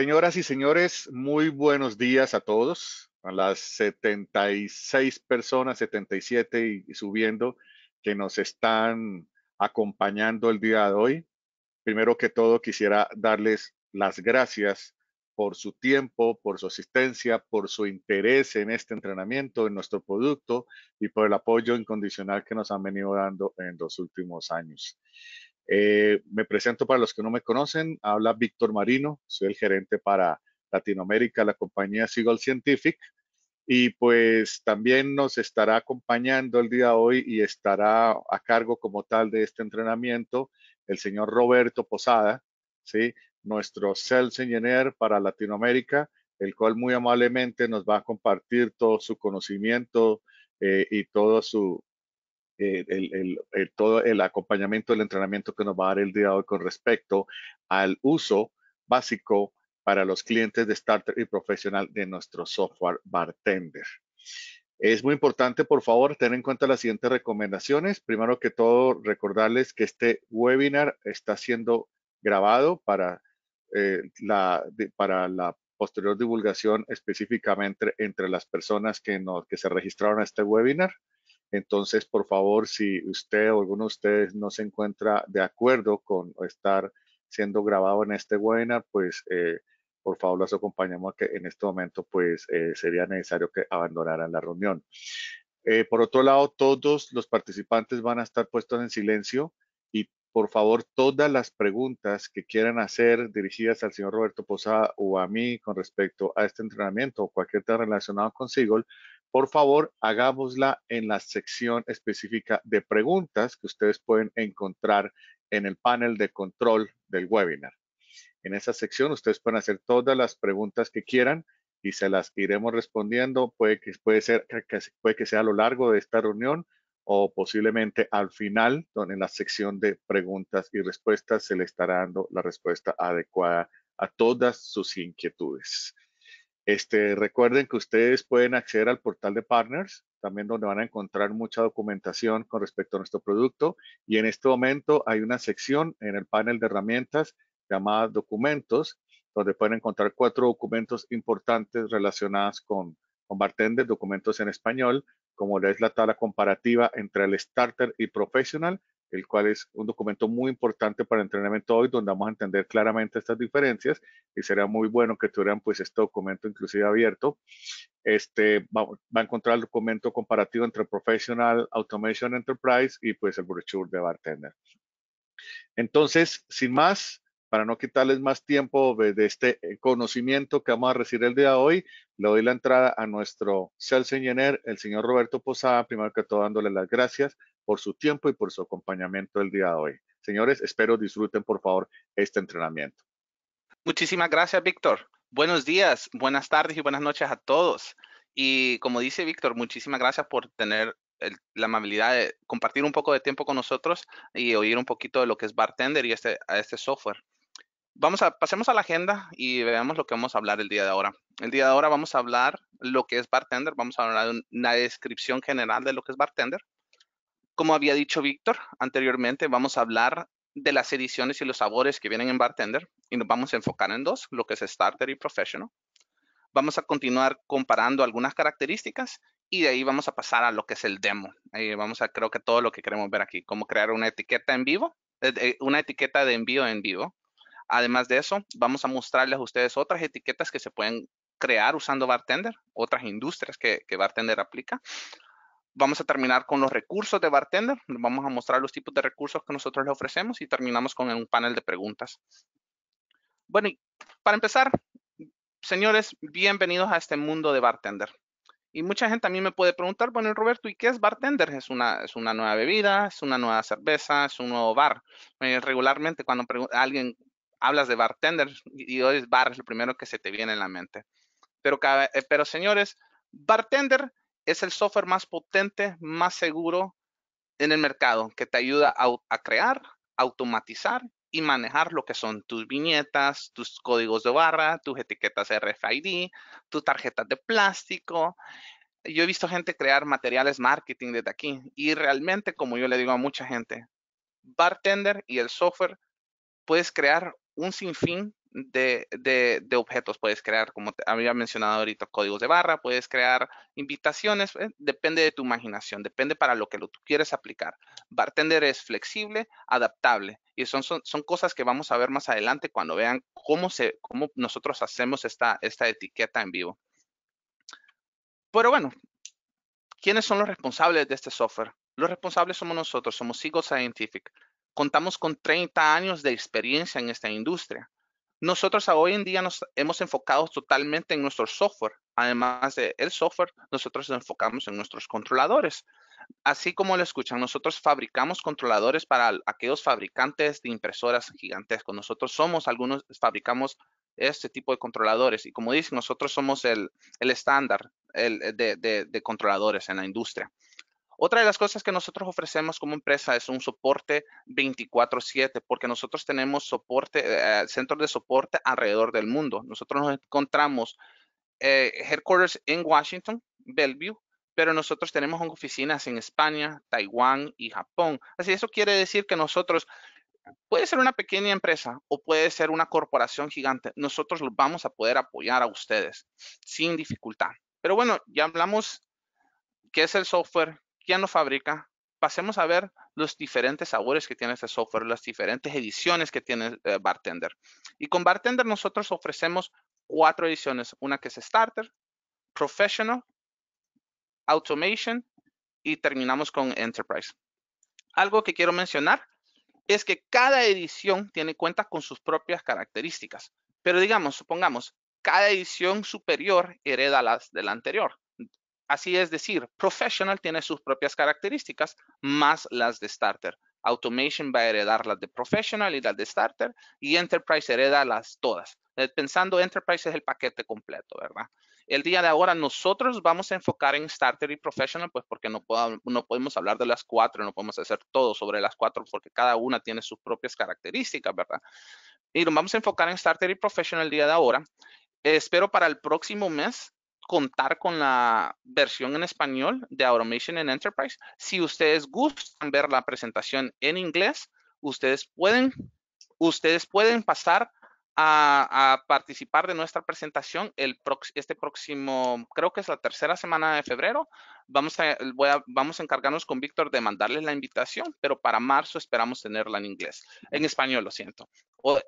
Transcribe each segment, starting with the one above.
Señoras y señores, muy buenos días a todos, a las 76 personas, 77 y subiendo que nos están acompañando el día de hoy. Primero que todo, quisiera darles las gracias por su tiempo, por su asistencia, por su interés en este entrenamiento, en nuestro producto y por el apoyo incondicional que nos han venido dando en los últimos años. Eh, me presento para los que no me conocen, habla Víctor Marino, soy el gerente para Latinoamérica, la compañía Seagull Scientific, y pues también nos estará acompañando el día de hoy y estará a cargo como tal de este entrenamiento el señor Roberto Posada, ¿sí? nuestro Sales Engineer para Latinoamérica, el cual muy amablemente nos va a compartir todo su conocimiento eh, y todo su, eh, el, todo el acompañamiento del entrenamiento que nos va a dar el día de hoy con respecto al uso básico para los clientes de starter y profesional de nuestro software Bartender. Es muy importante, por favor, tener en cuenta las siguientes recomendaciones. Primero que todo, recordarles que este webinar está siendo grabado para, eh, la, para la posterior divulgación específicamente entre, las personas que, que se registraron a este webinar. Entonces, por favor, si usted o alguno de ustedes no se encuentra de acuerdo con estar siendo grabado en este webinar, pues eh, por favor los acompañamos a que en este momento pues eh, sería necesario que abandonaran la reunión. Eh, por otro lado, todos los participantes van a estar puestos en silencio y por favor todas las preguntas que quieran hacer dirigidas al señor Roberto Posada o a mí con respecto a este entrenamiento o cualquier tema relacionado con Sigol, por favor hagámosla en la sección específica de preguntas que ustedes pueden encontrar en el panel de control del webinar. En esa sección ustedes pueden hacer todas las preguntas que quieran y se las iremos respondiendo. Puede que, puede ser, puede que sea a lo largo de esta reunión o posiblemente al final, donde en la sección de preguntas y respuestas se le estará dando la respuesta adecuada a todas sus inquietudes. Este, recuerden que ustedes pueden acceder al portal de partners, también donde van a encontrar mucha documentación con respecto a nuestro producto. Y en este momento hay una sección en el panel de herramientas llamada documentos, donde pueden encontrar cuatro documentos importantes relacionados con, Bartender, documentos en español, como es la tabla comparativa entre el starter y professional, el cual es un documento muy importante para el entrenamiento hoy, donde vamos a entender claramente estas diferencias y será muy bueno que tuvieran pues este documento inclusive abierto. Este va, a encontrar el documento comparativo entre Professional Automation Enterprise y pues el brochure de Bartender. Entonces, sin más, para no quitarles más tiempo de este eh, conocimiento que vamos a recibir el día de hoy, le doy la entrada a nuestro sales engineer, el señor Roberto Posada, primero que todo dándole las gracias por su tiempo y por su acompañamiento el día de hoy. Señores, espero disfruten por favor este entrenamiento. Muchísimas gracias, Víctor. Buenos días, buenas tardes y buenas noches a todos. Y como dice Víctor, muchísimas gracias por tener la amabilidad de compartir un poco de tiempo con nosotros y oír un poquito de lo que es Bartender y este, este software vamos a, pasemos a la agenda y veamos lo que vamos a hablar el día de ahora. El día de ahora vamos a hablar lo que es bartender, vamos a hablar de una descripción general de lo que es bartender. Como había dicho Víctor anteriormente, vamos a hablar de las ediciones y los sabores que vienen en bartender y nos vamos a enfocar en dos, lo que es starter y professional. Vamos a continuar comparando algunas características y de ahí vamos a pasar a lo que es el demo. Ahí vamos a creo que todo lo que queremos ver aquí, cómo crear una etiqueta en vivo, eh, una etiqueta de envío en vivo, Además de eso, vamos a mostrarles a ustedes otras etiquetas que se pueden crear usando Bartender, otras industrias que, Bartender aplica. Vamos a terminar con los recursos de Bartender. Vamos a mostrar los tipos de recursos que nosotros le ofrecemos y terminamos con un panel de preguntas. Bueno, para empezar, señores, bienvenidos a este mundo de Bartender. Y mucha gente a mí me puede preguntar, bueno, Roberto, ¿y qué es bartender? ¿Es una, es una nueva bebida? ¿Es una nueva cerveza? ¿Es un nuevo bar? Eh, regularmente cuando alguien hablas de bartender y hoy bar es lo primero que se te viene en la mente. Pero, eh, pero señores, Bartender es el software más potente, más seguro en el mercado, que te ayuda a, a crear, automatizar y manejar lo que son tus viñetas, tus códigos de barra, tus etiquetas RFID, tus tarjetas de plástico. Yo he visto gente crear materiales marketing desde aquí y realmente, como yo le digo a mucha gente, Bartender y el software puedes crear un sinfín de, de, objetos. Puedes crear, como te había mencionado ahorita, códigos de barra, puedes crear invitaciones, eh, depende de tu imaginación, depende para lo que lo, tú quieres aplicar. Bartender es flexible, adaptable, y son, son, son, cosas que vamos a ver más adelante cuando vean cómo, se, nosotros hacemos esta, esta etiqueta en vivo. Pero bueno, ¿quiénes son los responsables de este software? Los responsables somos nosotros, somos sigo Scientific contamos con 30 años de experiencia en esta industria. Nosotros hoy en día nos hemos enfocado totalmente en nuestro software. Además del software, nosotros nos enfocamos en nuestros controladores. Así como lo escuchan, nosotros fabricamos controladores para aquellos fabricantes de impresoras gigantescos. Nosotros somos algunos, fabricamos este tipo de controladores y como dicen, nosotros somos el estándar de controladores en la industria. Otra de las cosas que nosotros ofrecemos como empresa es un soporte 24/7, porque nosotros tenemos soporte, eh, centros de soporte alrededor del mundo. Nosotros nos encontramos eh, headquarters en Washington, Bellevue, pero nosotros tenemos oficinas en España, Taiwán y Japón. Así eso quiere decir que nosotros puede ser una pequeña empresa o puede ser una corporación gigante. Nosotros los vamos a poder apoyar a ustedes sin dificultad. Pero bueno, ya hablamos qué es el software, quién lo fabrica, pasemos a ver los diferentes sabores que tiene este software, las diferentes ediciones que tiene eh, Bartender. Y con Bartender nosotros ofrecemos cuatro ediciones, una que es Starter, Professional, Automation y terminamos con Enterprise. Algo que quiero mencionar es que cada edición tiene cuenta con sus propias características, pero digamos, supongamos, cada edición superior hereda las de la anterior. Así es decir, Professional tiene sus propias características más las de Starter. Automation va a heredar las de Professional y las de Starter y Enterprise hereda las todas. Eh, pensando Enterprise es el paquete completo, ¿verdad? El día de ahora nosotros vamos a enfocar en Starter y Professional, pues porque no, podemos hablar de las cuatro, no podemos hacer todo sobre las cuatro porque cada una tiene sus propias características, ¿verdad? Y nos vamos a enfocar en Starter y Professional el día de ahora. espero para el próximo mes contar con la versión en español de Automation and Enterprise. Si ustedes gustan ver la presentación en inglés, ustedes pueden, ustedes pueden pasar a, participar de nuestra presentación el este próximo, creo que es la tercera semana de febrero. Vamos a, encargarnos con Víctor de mandarles la invitación, pero para marzo esperamos tenerla en inglés, en español, lo siento.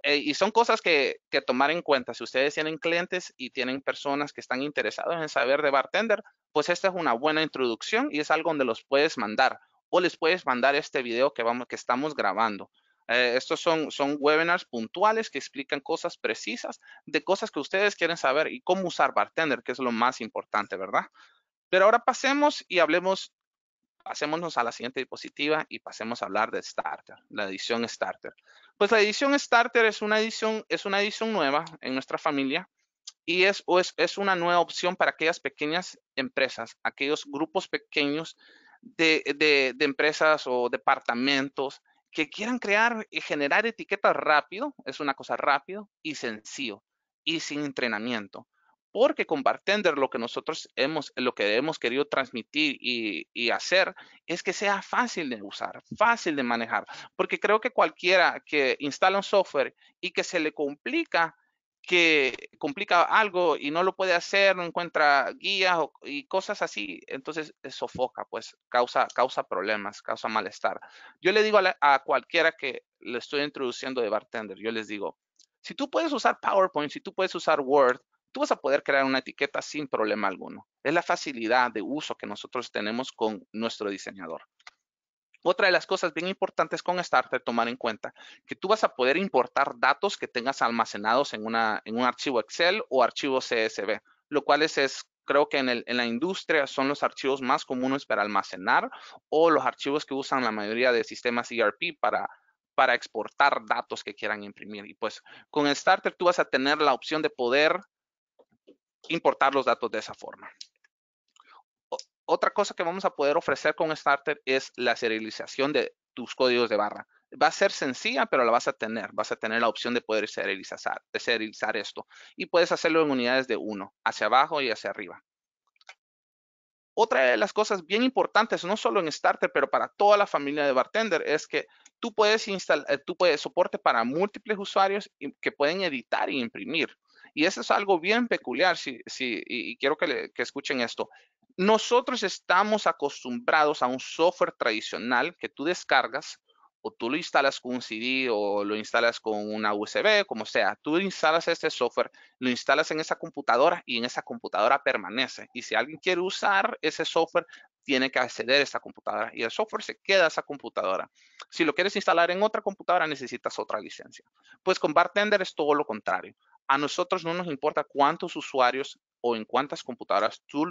Eh, y son cosas que, tomar en cuenta. Si ustedes tienen clientes y tienen personas que están interesadas en saber de bartender, pues esta es una buena introducción y es algo donde los puedes mandar o les puedes mandar este video que, vamos, que estamos grabando eh, estos son, son webinars puntuales que explican cosas precisas de cosas que ustedes quieren saber y cómo usar Bartender, que es lo más importante, ¿verdad? Pero ahora pasemos y hablemos, pasémonos a la siguiente diapositiva y pasemos a hablar de Starter, la edición Starter. Pues la edición Starter es una edición, es una edición nueva en nuestra familia y es, es, una nueva opción para aquellas pequeñas empresas, aquellos grupos pequeños de, empresas o departamentos que quieran crear y generar etiquetas rápido, es una cosa rápido y sencillo y sin entrenamiento. Porque con Bartender lo que nosotros hemos, lo que querido transmitir y, y hacer es que sea fácil de usar, fácil de manejar. Porque creo que cualquiera que instala un software y que se le complica que complica algo y no lo puede hacer, no encuentra guías y cosas así, entonces eh, sofoca, pues causa, causa problemas, causa malestar. Yo le digo a, a, cualquiera que le estoy introduciendo de bartender, yo les digo, si tú puedes usar PowerPoint, si tú puedes usar Word, tú vas a poder crear una etiqueta sin problema alguno. Es la facilidad de uso que nosotros tenemos con nuestro diseñador. Otra de las cosas bien importantes con Starter tomar en cuenta, que tú vas a poder importar datos que tengas almacenados en, un archivo Excel o archivo CSV, lo cual es, creo que en, la industria son los archivos más comunes para almacenar o los archivos que usan la mayoría de sistemas ERP para exportar datos que quieran imprimir. Y pues con Starter tú vas a tener la opción de poder importar los datos de esa forma otra cosa que vamos a poder ofrecer con Starter es la serialización de tus códigos de barra. Va a ser sencilla, pero la vas a tener. Vas a tener la opción de poder serializar, de esto. Y puedes hacerlo en unidades de uno, hacia abajo y hacia arriba. Otra de las cosas bien importantes, no solo en Starter, pero para toda la familia de Bartender, es que tú puedes instalar, eh, tú puedes soporte para múltiples usuarios que pueden editar y e imprimir. Y eso es algo bien peculiar, si, si, y quiero que escuchen esto. Nosotros estamos acostumbrados a un software tradicional que tú descargas o tú lo instalas con un CD o lo instalas con una USB, como sea. Tú instalas este software, lo instalas en esa computadora y en esa computadora permanece. Y si alguien quiere usar ese software, tiene que acceder a esa computadora y el software se queda a esa computadora. Si lo quieres instalar en otra computadora, necesitas otra licencia. Pues con Bartender es todo lo contrario. A nosotros no nos importa cuántos usuarios o en cuántas computadoras tú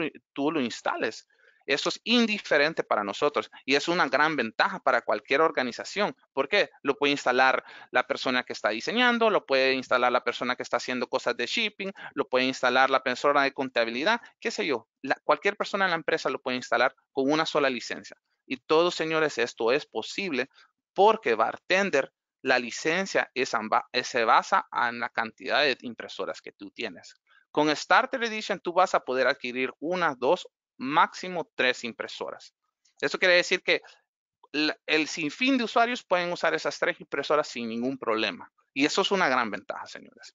lo, instales. Eso es indiferente para nosotros y es una gran ventaja para cualquier organización. ¿Por qué? Lo puede instalar la persona que está diseñando, lo puede instalar la persona que está haciendo cosas de shipping, lo puede instalar la persona de contabilidad, qué sé yo. cualquier persona en la empresa lo puede instalar con una sola licencia. Y todos, señores, esto es posible porque Bartender, la licencia se basa en la cantidad de impresoras que tú tienes. Con Starter Edition tú vas a poder adquirir una, dos, máximo tres impresoras. Eso quiere decir que el sinfín de usuarios pueden usar esas tres impresoras sin ningún problema. Y eso es una gran ventaja, señores.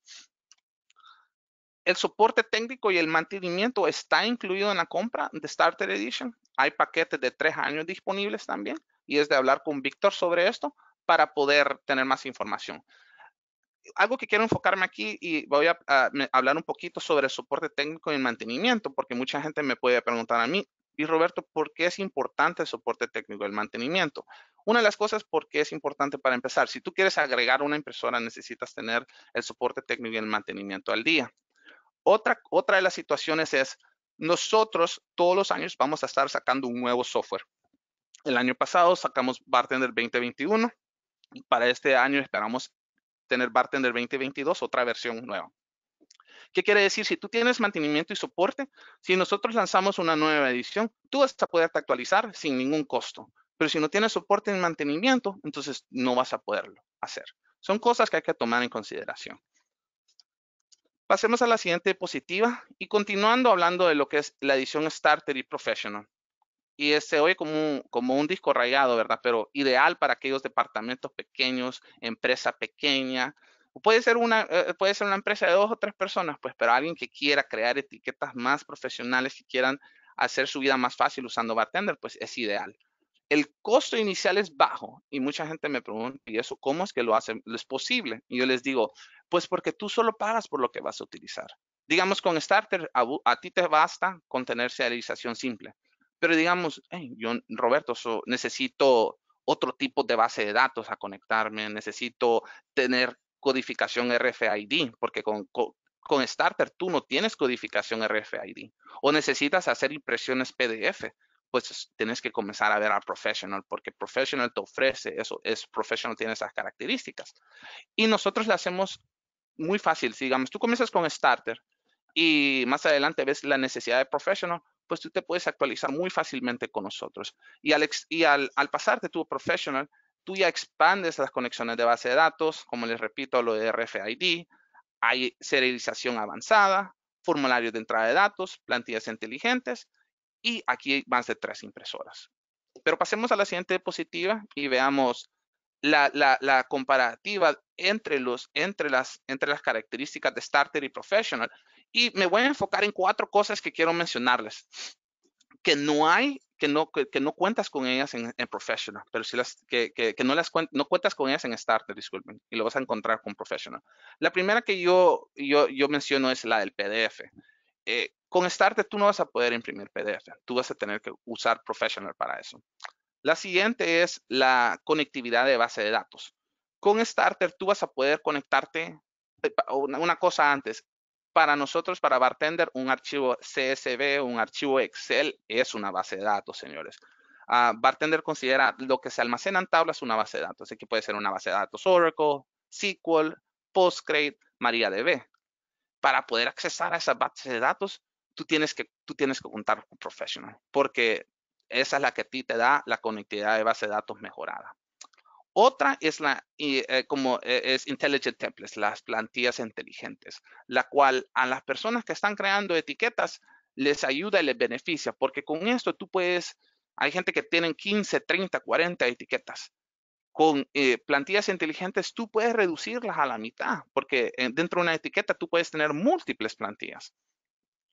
El soporte técnico y el mantenimiento está incluido en la compra de Starter Edition. Hay paquetes de tres años disponibles también. Y es de hablar con Víctor sobre esto para poder tener más información algo que quiero enfocarme aquí y voy a, hablar un poquito sobre el soporte técnico y el mantenimiento, porque mucha gente me puede preguntar a mí, y Roberto, ¿por qué es importante el soporte técnico y el mantenimiento? Una de las cosas por qué es importante para empezar, si tú quieres agregar una impresora, necesitas tener el soporte técnico y el mantenimiento al día. Otra, otra de las situaciones es, nosotros todos los años vamos a estar sacando un nuevo software. El año pasado sacamos Bartender 2021 para este año esperamos tener Bartender 2022, otra versión nueva. ¿Qué quiere decir? Si tú tienes mantenimiento y soporte, si nosotros lanzamos una nueva edición, tú vas a poder actualizar sin ningún costo. Pero si no tienes soporte en mantenimiento, entonces no vas a poderlo hacer. Son cosas que hay que tomar en consideración. Pasemos a la siguiente diapositiva y continuando hablando de lo que es la edición Starter y Professional y eh, se oye como como un disco rayado, ¿verdad? Pero ideal para aquellos departamentos pequeños, empresa pequeña. Puede ser, una, eh, puede ser una empresa de dos o tres personas, pues, pero alguien que quiera crear etiquetas más profesionales, que quieran hacer su vida más fácil usando Bartender, pues es ideal. El costo inicial es bajo y mucha gente me pregunta, ¿y eso cómo es que lo hacen? ¿Es posible? Y yo les digo, pues porque tú solo pagas por lo que vas a utilizar. Digamos, con Starter, a ti te basta con tener serialización simple pero digamos, yo, Roberto, necesito otro tipo de base de datos a conectarme, necesito tener codificación RFID, porque con, Starter tú no tienes codificación RFID, o necesitas hacer impresiones PDF, pues tienes que comenzar a ver a Professional, porque Professional te ofrece eso, es Professional tiene esas características. Y nosotros le hacemos muy fácil, digamos, tú comienzas con Starter y más adelante ves la necesidad de Professional, pues tú te puedes actualizar muy fácilmente con nosotros. Y al, y al, al pasarte tu professional, tú ya expandes las conexiones de base de datos, como les repito, lo de RFID, hay serialización avanzada, formularios de entrada de datos, plantillas inteligentes y aquí hay más de tres impresoras. Pero pasemos a la siguiente diapositiva y veamos la, comparativa entre, los, entre, las, entre las características de Starter y Professional y me voy a enfocar en cuatro cosas que quiero mencionarles, que no hay, que no, que, no cuentas con ellas en, Professional, pero si las, que, que, que, no las no cuentas con ellas en Starter, disculpen, y lo vas a encontrar con Professional. La primera que yo, yo, yo menciono es la del PDF. Eh, con Starter tú no vas a poder imprimir PDF, tú vas a tener que usar Professional para eso. La siguiente es la conectividad de base de datos. Con Starter tú vas a poder conectarte, una cosa antes, para nosotros, para Bartender, un archivo CSV, un archivo Excel, es una base de datos, señores. Ah, bartender considera lo que se almacena en tablas una base de datos. Aquí puede ser una base de datos Oracle, SQL, Postgres, MariaDB. Para poder accesar a esas bases de datos, tú tienes que, tú tienes que contar con profesional, porque esa es la que a ti te da la conectividad de base de datos mejorada. Otra es la, eh, como eh, es Intelligent Templates, las plantillas inteligentes, la cual a las personas que están creando etiquetas les ayuda y les beneficia, porque con esto tú puedes, hay gente que tienen 15, 30, 40 etiquetas. Con eh, plantillas inteligentes tú puedes reducirlas a la mitad, porque dentro de una etiqueta tú puedes tener múltiples plantillas.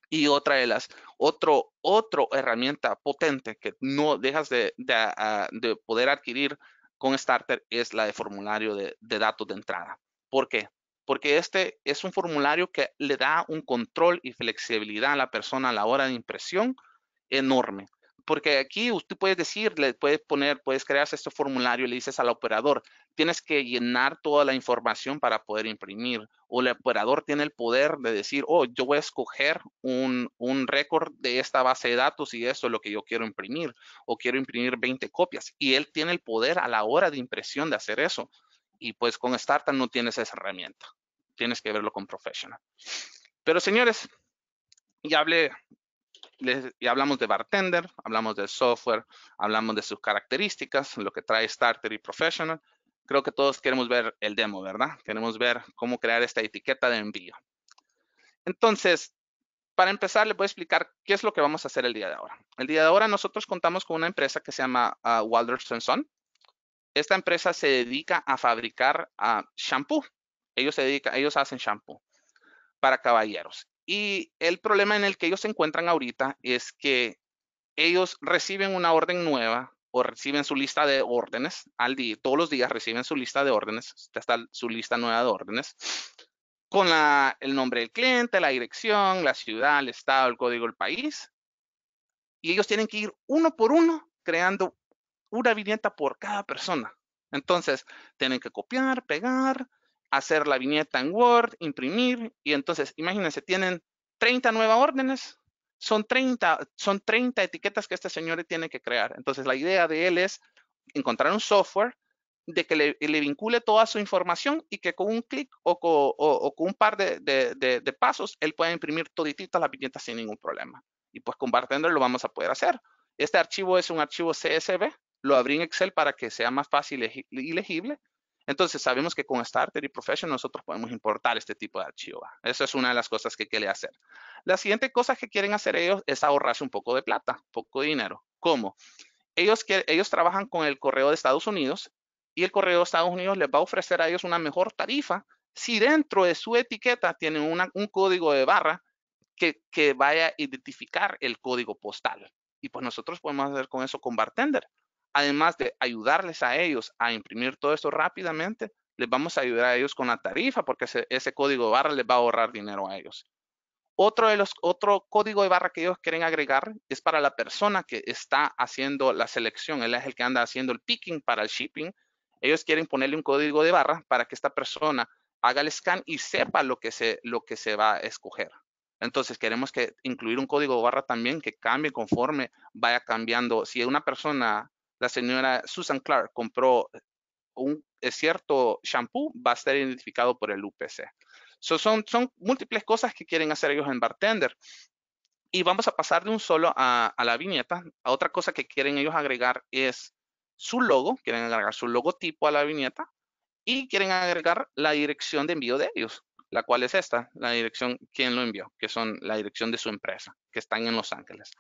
Y otra de las, otro, otra herramienta potente que no dejas de ah, poder adquirir con Starter es la de formulario de, datos de entrada. ¿Por qué? Porque este es un formulario que le da un control y flexibilidad a la persona a la hora de impresión enorme porque aquí usted puede decir, puedes poner, puedes crear este formulario, y le dices al operador, tienes que llenar toda la información para poder imprimir, o el operador tiene el poder de decir, oh, yo voy a escoger un, un récord de esta base de datos y eso es lo que yo quiero imprimir, o quiero imprimir 20 copias, y él tiene el poder a la hora de impresión de hacer eso, y pues con Startup no tienes esa herramienta, tienes que verlo con Professional. Pero señores, ya hablé les, y hablamos de bartender, hablamos del software, hablamos de sus características, lo que trae Starter y Professional. Creo que todos queremos ver el demo, ¿verdad? Queremos ver cómo crear esta etiqueta de envío. Entonces, para empezar, les voy a explicar qué es lo que vamos a hacer el día de ahora. El día de ahora nosotros contamos con una empresa que se llama uh, ah, Walders Esta empresa se dedica a fabricar ah, shampoo. Ellos, se dedican, ellos hacen shampoo para caballeros. Y el problema en el que ellos se encuentran ahorita es que ellos reciben una orden nueva o reciben su lista de órdenes al día, todos los días reciben su lista de órdenes, está su lista nueva de órdenes, con el nombre del cliente, la dirección, la ciudad, el estado, el código el país. Y ellos tienen que ir uno por uno creando una viñeta por cada persona. Entonces, tienen que copiar, pegar, hacer la viñeta en Word, imprimir, y entonces, imagínense, tienen 30 nuevas órdenes, son 30, son 30 etiquetas que este señor tiene que crear. Entonces, la idea de él es encontrar un software de que le, vincule toda su información y que con un clic o, con un par de, pasos, él pueda imprimir todititas las viñetas sin ningún problema. Y pues con lo vamos a poder hacer. Este archivo es un archivo CSV, lo abrí en Excel para que sea más fácil y legible entonces sabemos que con Starter y Profession nosotros podemos importar este tipo de archivo. Eso es una de las cosas que quiere hacer. La siguiente cosa que quieren hacer ellos es ahorrarse un poco de plata, poco dinero. ¿Cómo? Ellos, ellos trabajan con el correo de Estados Unidos y el correo de Estados Unidos les va a ofrecer a ellos una mejor tarifa si dentro de su etiqueta tienen un código de barra que, que vaya a identificar el código postal. Y pues nosotros podemos hacer con eso con Bartender además de ayudarles a ellos a imprimir todo esto rápidamente, les vamos a ayudar a ellos con la tarifa porque ese, código de barra les va a ahorrar dinero a ellos. Otro, de los, otro código de barra que ellos quieren agregar es para la persona que está haciendo la selección. Él es el que anda haciendo el picking para el shipping. Ellos quieren ponerle un código de barra para que esta persona haga el scan y sepa lo que se, lo que se va a escoger. Entonces queremos que incluir un código de barra también que cambie conforme vaya cambiando. Si una persona la señora Susan Clark compró un cierto shampoo, va a ser identificado por el UPC. son, múltiples cosas que quieren hacer ellos en Bartender. Y vamos a pasar de un solo a, la viñeta. otra cosa que quieren ellos agregar es su logo, quieren agregar su logotipo a la viñeta y quieren agregar la dirección de envío de ellos, la cual es esta, la dirección quien lo envió, que son la dirección de su empresa, que están en Los Ángeles.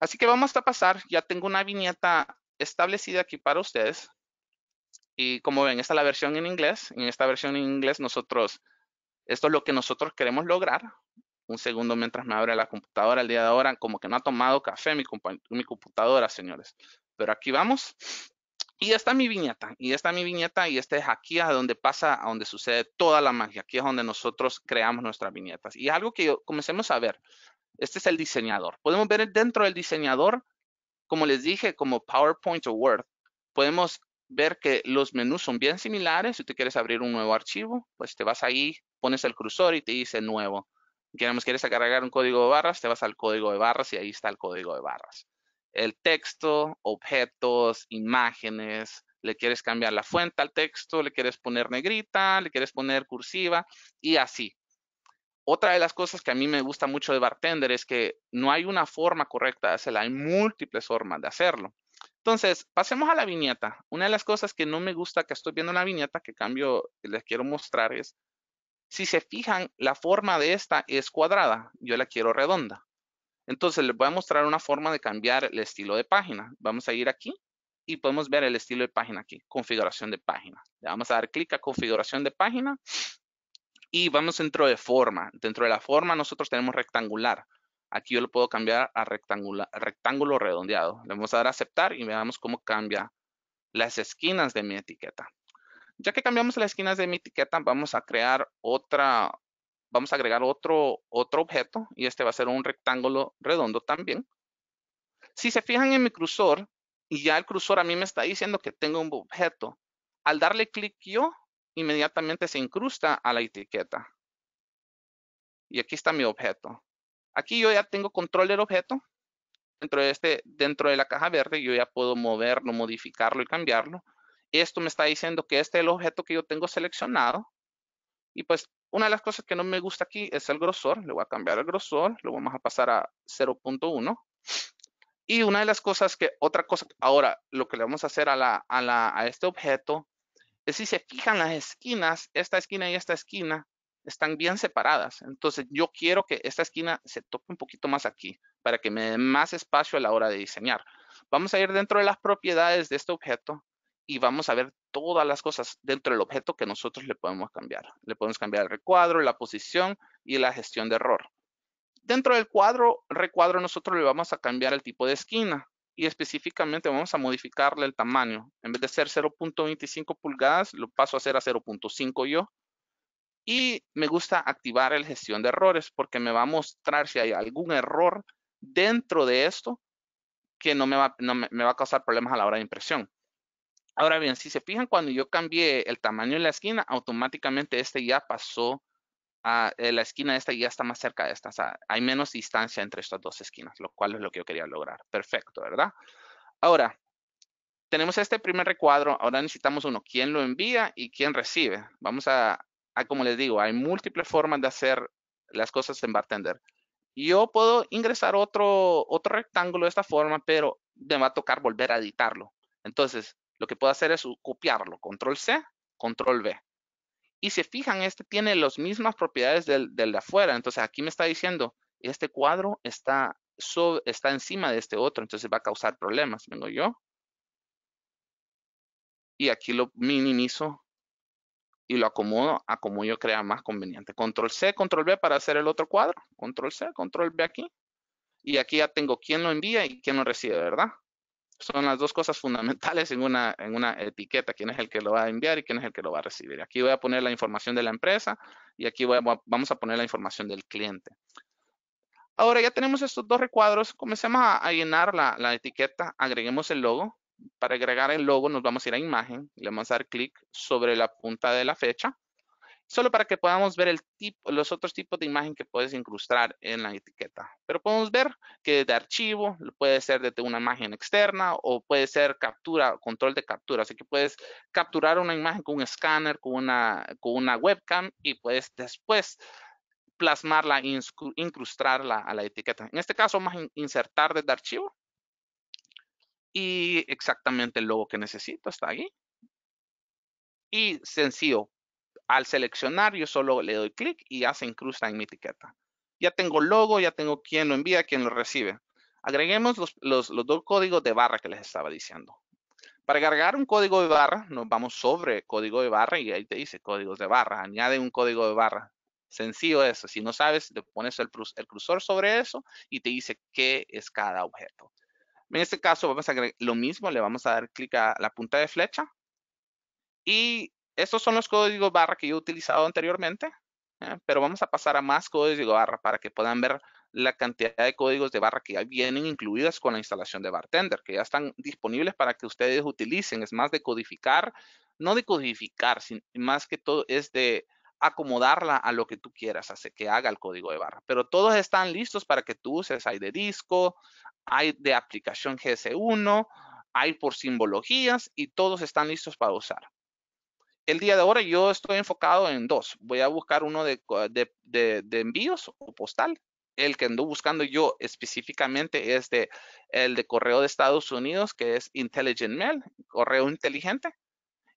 Así que vamos a pasar, ya tengo una viñeta establecida aquí para ustedes. Y como ven, esta es la versión en inglés. En esta versión en inglés nosotros, esto es lo que nosotros queremos lograr. Un segundo mientras me abre la computadora. El día de ahora como que no ha tomado café mi, computadora, señores. Pero aquí vamos. Y está mi viñeta, y está mi viñeta, y este es aquí a donde pasa, a donde sucede toda la magia. Aquí es donde nosotros creamos nuestras viñetas. Y algo que yo, comencemos a ver. Este es el diseñador. Podemos ver dentro del diseñador como les dije, como PowerPoint o Word, podemos ver que los menús son bien similares. Si tú quieres abrir un nuevo archivo, pues te vas ahí, pones el cursor y te dice nuevo. Queremos, quieres cargar un código de barras, te vas al código de barras y ahí está el código de barras. El texto, objetos, imágenes, le quieres cambiar la fuente al texto, le quieres poner negrita, le quieres poner cursiva y así. Otra de las cosas que a mí me gusta mucho de bartender es que no hay una forma correcta de hacerla, hay múltiples formas de hacerlo. Entonces, pasemos a la viñeta. Una de las cosas que no me gusta que estoy viendo en la viñeta, que cambio les quiero mostrar es, si se fijan, la forma de esta es cuadrada, yo la quiero redonda. Entonces, les voy a mostrar una forma de cambiar el estilo de página. Vamos a ir aquí y podemos ver el estilo de página aquí, configuración de página. Le vamos a dar clic a configuración de página y vamos dentro de forma. Dentro de la forma nosotros tenemos rectangular. Aquí yo lo puedo cambiar a rectángulo redondeado. Le vamos a dar a aceptar y veamos cómo cambia las esquinas de mi etiqueta. Ya que cambiamos las esquinas de mi etiqueta, vamos a crear otra, vamos a agregar otro, otro objeto y este va a ser un rectángulo redondo también. Si se fijan en mi cursor, y ya el cursor a mí me está diciendo que tengo un objeto, al darle clic yo, inmediatamente se incrusta a la etiqueta. Y aquí está mi objeto. Aquí yo ya tengo control del objeto. Dentro de, este, dentro de la caja verde yo ya puedo moverlo, modificarlo y cambiarlo. Esto me está diciendo que este es el objeto que yo tengo seleccionado. Y pues una de las cosas que no me gusta aquí es el grosor. Le voy a cambiar el grosor. Lo vamos a pasar a 0.1. Y una de las cosas que, otra cosa, ahora lo que le vamos a hacer a, la, a este objeto si se fijan las esquinas, esta esquina y esta esquina están bien separadas. Entonces yo quiero que esta esquina se toque un poquito más aquí para que me dé más espacio a la hora de diseñar. Vamos a ir dentro de las propiedades de este objeto y vamos a ver todas las cosas dentro del objeto que nosotros le podemos cambiar. Le podemos cambiar el recuadro, la posición y la gestión de error. Dentro del cuadro, recuadro, nosotros le vamos a cambiar el tipo de esquina y específicamente vamos a modificarle el tamaño. En vez de ser 0.25 pulgadas, lo paso a hacer a 0.5 yo. Y me gusta activar el gestión de errores porque me va a mostrar si hay algún error dentro de esto que no me va, me, va a causar problemas a la hora de impresión. Ahora bien, si se fijan, cuando yo cambié el tamaño en la esquina, automáticamente este ya pasó Ah, eh, la esquina de esta ya está más cerca de esta. O sea, hay menos distancia entre estas dos esquinas, lo cual es lo que yo quería lograr. Perfecto, ¿verdad? Ahora, tenemos este primer recuadro. Ahora necesitamos uno. ¿Quién lo envía y quién recibe? Vamos a, como les digo, hay múltiples formas de hacer las cosas en Bartender. Yo puedo ingresar otro, otro rectángulo de esta forma, pero me va a tocar volver a editarlo. Entonces, lo que puedo hacer es copiarlo. Control C, Control V. Y se fijan, este tiene las mismas propiedades del, del de afuera. Entonces aquí me está diciendo, este cuadro está, está encima de este otro, entonces va a causar problemas. Vengo yo. Y aquí lo minimizo y lo acomodo a como yo crea más conveniente. Control C, control B para hacer el otro cuadro. Control C, control B aquí. Y aquí ya tengo quién lo envía y quién lo recibe, ¿verdad? son las dos cosas fundamentales en una, etiqueta, quién es el que lo va a enviar y quién es el que lo va a recibir. Aquí voy a poner la información de la empresa y aquí vamos a poner la información del cliente. Ahora ya tenemos estos dos recuadros, comencemos a, llenar la, la, etiqueta, agreguemos el logo. Para agregar el logo nos vamos a ir a imagen, le vamos a dar clic sobre la punta de la fecha solo para que podamos ver el los otros tipos de imagen que puedes incrustar en la etiqueta. Pero podemos ver que de archivo, puede ser desde una imagen externa o puede ser captura, control de captura. Así que puedes capturar una imagen con un escáner, con una, con una webcam y puedes después plasmarla, incrustarla a la etiqueta. En este caso, vamos a insertar desde archivo. Y exactamente el logo que necesito está aquí. Y sencillo, al seleccionar, yo solo le doy clic y ya se incrusta en mi etiqueta. Ya tengo logo, ya tengo quién lo envía, quién lo recibe. Agreguemos los, dos códigos de barra que les estaba diciendo. Para cargar un código de barra, nos vamos sobre código de barra y ahí te dice códigos de barra. Añade un código de barra. Sencillo eso. Si no sabes, le pones el, el cursor sobre eso y te dice qué es cada objeto. En este caso, vamos a agregar lo mismo. Le vamos a dar clic a la punta de flecha. Y estos son los códigos barra que yo he utilizado anteriormente, ¿eh? pero vamos a pasar a más códigos de barra para que puedan ver la cantidad de códigos de barra que ya vienen incluidas con la instalación de Bartender, que ya están disponibles para que ustedes utilicen. Es más de codificar, no de codificar, más que todo es de acomodarla a lo que tú quieras, hace que haga el código de barra. Pero todos están listos para que tú uses. Hay de disco, hay de aplicación GS1, hay por simbologías y todos están listos para usar el día de ahora yo estoy enfocado en dos. Voy a buscar uno de, envíos o postal. El que ando buscando yo específicamente es el de correo de Estados Unidos, que es Intelligent Mail, correo inteligente.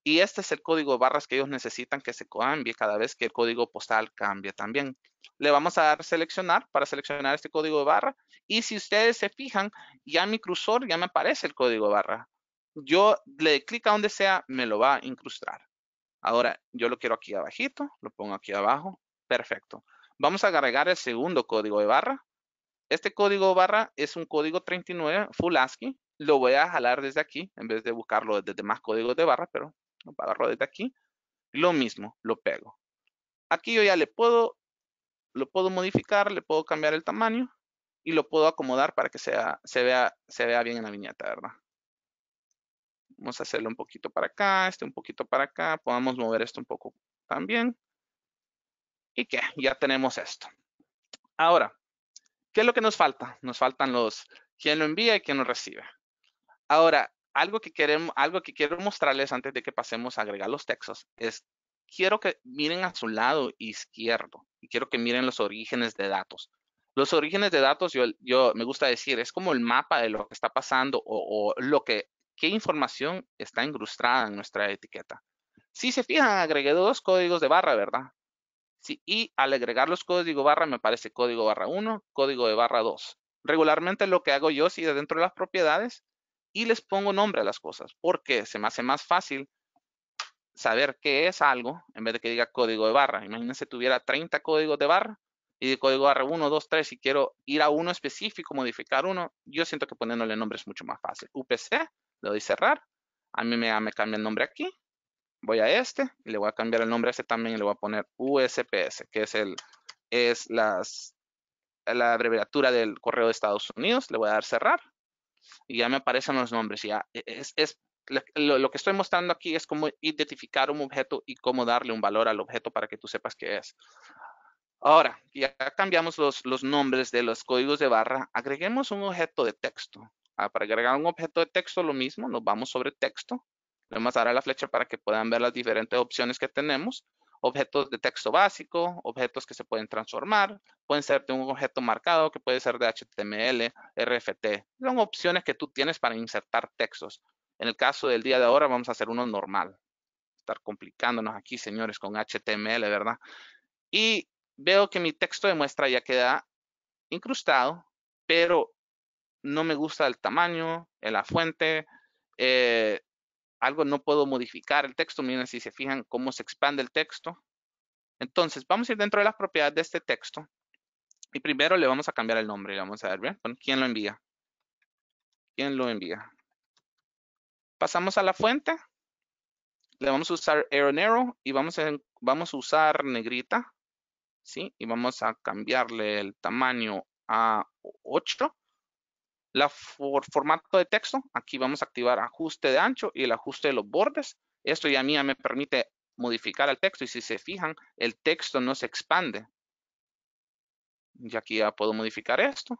Y este es el código de barras que ellos necesitan que se cambie cada vez que el código postal cambie también. Le vamos a dar seleccionar para seleccionar este código de barra. Y si ustedes se fijan, ya mi cursor ya me aparece el código de barra. Yo le clic a donde sea, me lo va a incrustar. Ahora, yo lo quiero aquí abajito, lo pongo aquí abajo. Perfecto. Vamos a agregar el segundo código de barra. Este código barra es un código 39 full ASCII. Lo voy a jalar desde aquí, en vez de buscarlo desde más códigos de barra, pero lo agarro desde aquí. Lo mismo, lo pego. Aquí yo ya le puedo, lo puedo modificar, le puedo cambiar el tamaño y lo puedo acomodar para que se, vea, se vea bien en la viñeta, ¿verdad? Vamos a hacerlo un poquito para acá, este un poquito para acá. Podamos mover esto un poco también. Y que ya tenemos esto. Ahora, ¿qué es lo que nos falta? Nos faltan los quién lo envía y quién lo recibe. Ahora, algo que queremos, algo que quiero mostrarles antes de que pasemos a agregar los textos es quiero que miren a su lado izquierdo y quiero que miren los orígenes de datos. Los orígenes de datos, yo, yo me gusta decir, es como el mapa de lo que está pasando o lo que qué información está incrustada en nuestra etiqueta. Si se fijan, agregué dos códigos de barra, ¿verdad? Sí, y al agregar los códigos barra me aparece código barra 1, código de barra 2. Regularmente lo que hago yo es ir dentro de las propiedades y les pongo nombre a las cosas, porque se me hace más fácil saber qué es algo en vez de que diga código de barra. Imagínense tuviera 30 códigos de barra y de código barra 1, 2, 3, si quiero ir a uno específico, modificar uno, yo siento que poniéndole nombre es mucho más fácil. UPC le doy cerrar, a mí me, cambia el nombre aquí, voy a este y le voy a cambiar el nombre a este también y le voy a poner USPS, que es, el, es las, la abreviatura del correo de Estados Unidos, le voy a dar cerrar y ya me aparecen los nombres. Ya e, es, es lo, que estoy mostrando aquí es cómo identificar un objeto y cómo darle un valor al objeto para que tú sepas qué es. Ahora, ya cambiamos los, los nombres de los códigos de barra, agreguemos un objeto de texto. Ah, para agregar un objeto de texto, lo mismo, nos vamos sobre texto. Le vamos a dar a la flecha para que puedan ver las diferentes opciones que tenemos. Objetos de texto básico, objetos que se pueden transformar, pueden ser de un objeto marcado que puede ser de HTML, RFT. Son opciones que tú tienes para insertar textos. En el caso del día de ahora vamos a hacer uno normal. Estar complicándonos aquí, señores, con HTML, ¿verdad? Y veo que mi texto de muestra ya queda incrustado, pero no me gusta el tamaño, la fuente, eh, algo no puedo modificar el texto. Miren si se fijan cómo se expande el texto. Entonces, vamos a ir dentro de las propiedades de este texto. Y primero le vamos a cambiar el nombre. vamos a ver, ¿quién lo envía? ¿Quién lo envía? Pasamos a la fuente. Le vamos a usar arrow y vamos a, vamos a usar negrita. ¿Sí? Y vamos a cambiarle el tamaño a 8 la formato de texto, aquí vamos a activar ajuste de ancho y el ajuste de los bordes. Esto ya mí me permite modificar el texto y si se fijan, el texto no se expande. Y aquí ya puedo modificar esto.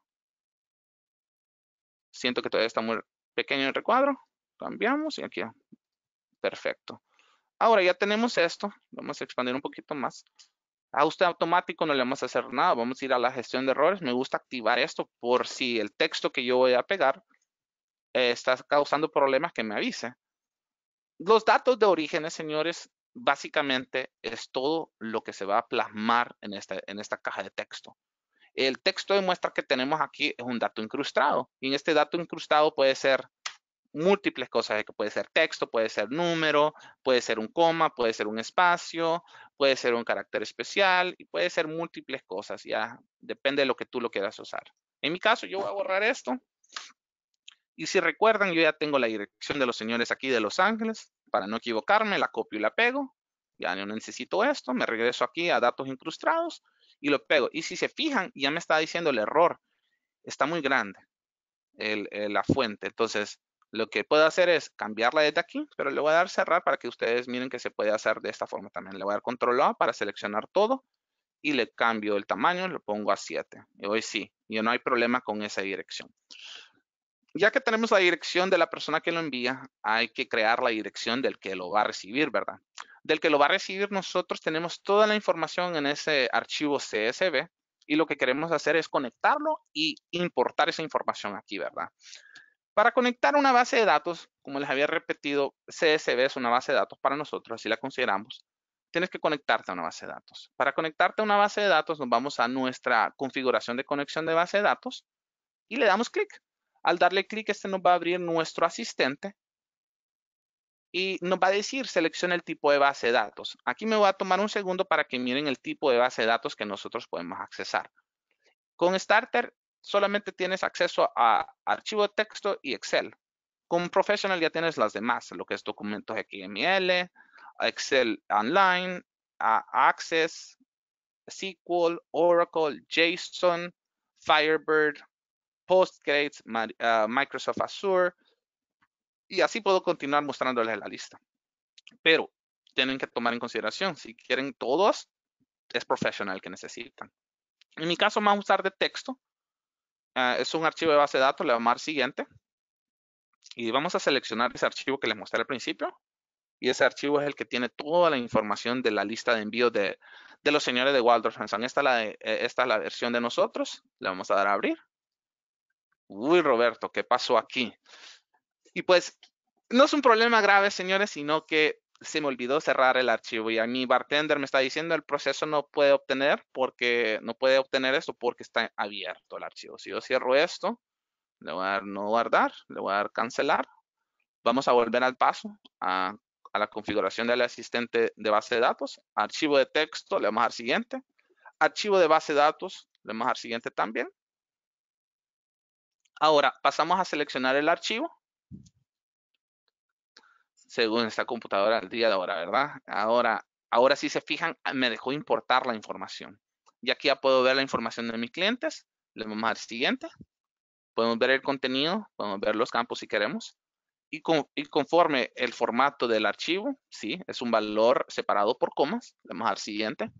Siento que todavía está muy pequeño el recuadro. Cambiamos y aquí Perfecto. Ahora ya tenemos esto. Vamos a expandir un poquito más usted automático no le vamos a hacer nada. Vamos a ir a la gestión de errores. Me gusta activar esto por si el texto que yo voy a pegar eh, está causando problemas que me avise. Los datos de orígenes, señores, básicamente es todo lo que se va a plasmar en esta, en esta caja de texto. El texto de muestra que tenemos aquí es un dato incrustado. Y en este dato incrustado puede ser múltiples cosas, que puede ser texto, puede ser número, puede ser un coma, puede ser un espacio, puede ser un carácter especial y puede ser múltiples cosas, ya depende de lo que tú lo quieras usar. En mi caso, yo voy a borrar esto. Y si recuerdan, yo ya tengo la dirección de los señores aquí de Los Ángeles. Para no equivocarme, la copio y la pego. Ya no necesito esto. Me regreso aquí a datos incrustados y lo pego. Y si se fijan, ya me está diciendo el error. Está muy grande la fuente. Entonces, lo que puedo hacer es cambiarla desde aquí, pero le voy a dar cerrar para que ustedes miren que se puede hacer de esta forma también. Le voy a dar control A para seleccionar todo y le cambio el tamaño, lo pongo a 7. Y hoy sí, yo no hay problema con esa dirección. Ya que tenemos la dirección de la persona que lo envía, hay que crear la dirección del que lo va a recibir, ¿verdad? Del que lo va a recibir, nosotros tenemos toda la información en ese archivo CSV y lo que queremos hacer es conectarlo y importar esa información aquí, ¿verdad? Para conectar una base de datos, como les había repetido, CSV es una base de datos para nosotros, así la consideramos. Tienes que conectarte a una base de datos. Para conectarte a una base de datos, nos vamos a nuestra configuración de conexión de base de datos y le damos clic. Al darle clic, este nos va a abrir nuestro asistente y nos va a decir, selecciona el tipo de base de datos. Aquí me voy a tomar un segundo para que miren el tipo de base de datos que nosotros podemos accesar. Con Starter solamente tienes acceso a archivo de texto y Excel. Con Professional ya tienes las demás, lo que es documentos XML, Excel Online, Access, SQL, Oracle, JSON, Firebird, Postgres, ah, Microsoft Azure. Y así puedo continuar mostrándoles la lista. Pero tienen que tomar en consideración, si quieren todos, es Professional que necesitan. En mi caso, va a usar de texto Ah, es un archivo de base de datos, le vamos a dar siguiente. Y vamos a seleccionar ese archivo que les mostré al principio. Y ese archivo es el que tiene toda la información de la lista de envío de, los señores de Waldorf Hanson. Esta, eh, esta es la versión de nosotros. Le vamos a dar a abrir. Uy, Roberto, ¿qué pasó aquí? Y pues, no es un problema grave, señores, sino que se me olvidó cerrar el archivo y a mi bartender me está diciendo el proceso no puede obtener porque no puede obtener esto porque está abierto el archivo. Si yo cierro esto, le voy a dar no guardar, le voy a dar cancelar. Vamos a volver al paso, a, a la configuración del asistente de base de datos, archivo de texto, le vamos a dar siguiente, archivo de base de datos, le vamos a dar siguiente también. Ahora pasamos a seleccionar el archivo según esta computadora al día de ahora, ¿verdad? Ahora, ahora si se fijan, ah, me dejó importar la información. Y aquí ya puedo ver la información de mis clientes. Le vamos a dar siguiente. Podemos ver el contenido, podemos ver los campos si queremos. Y, conforme el formato del archivo, sí, es un valor separado por comas. Le vamos a dar siguiente.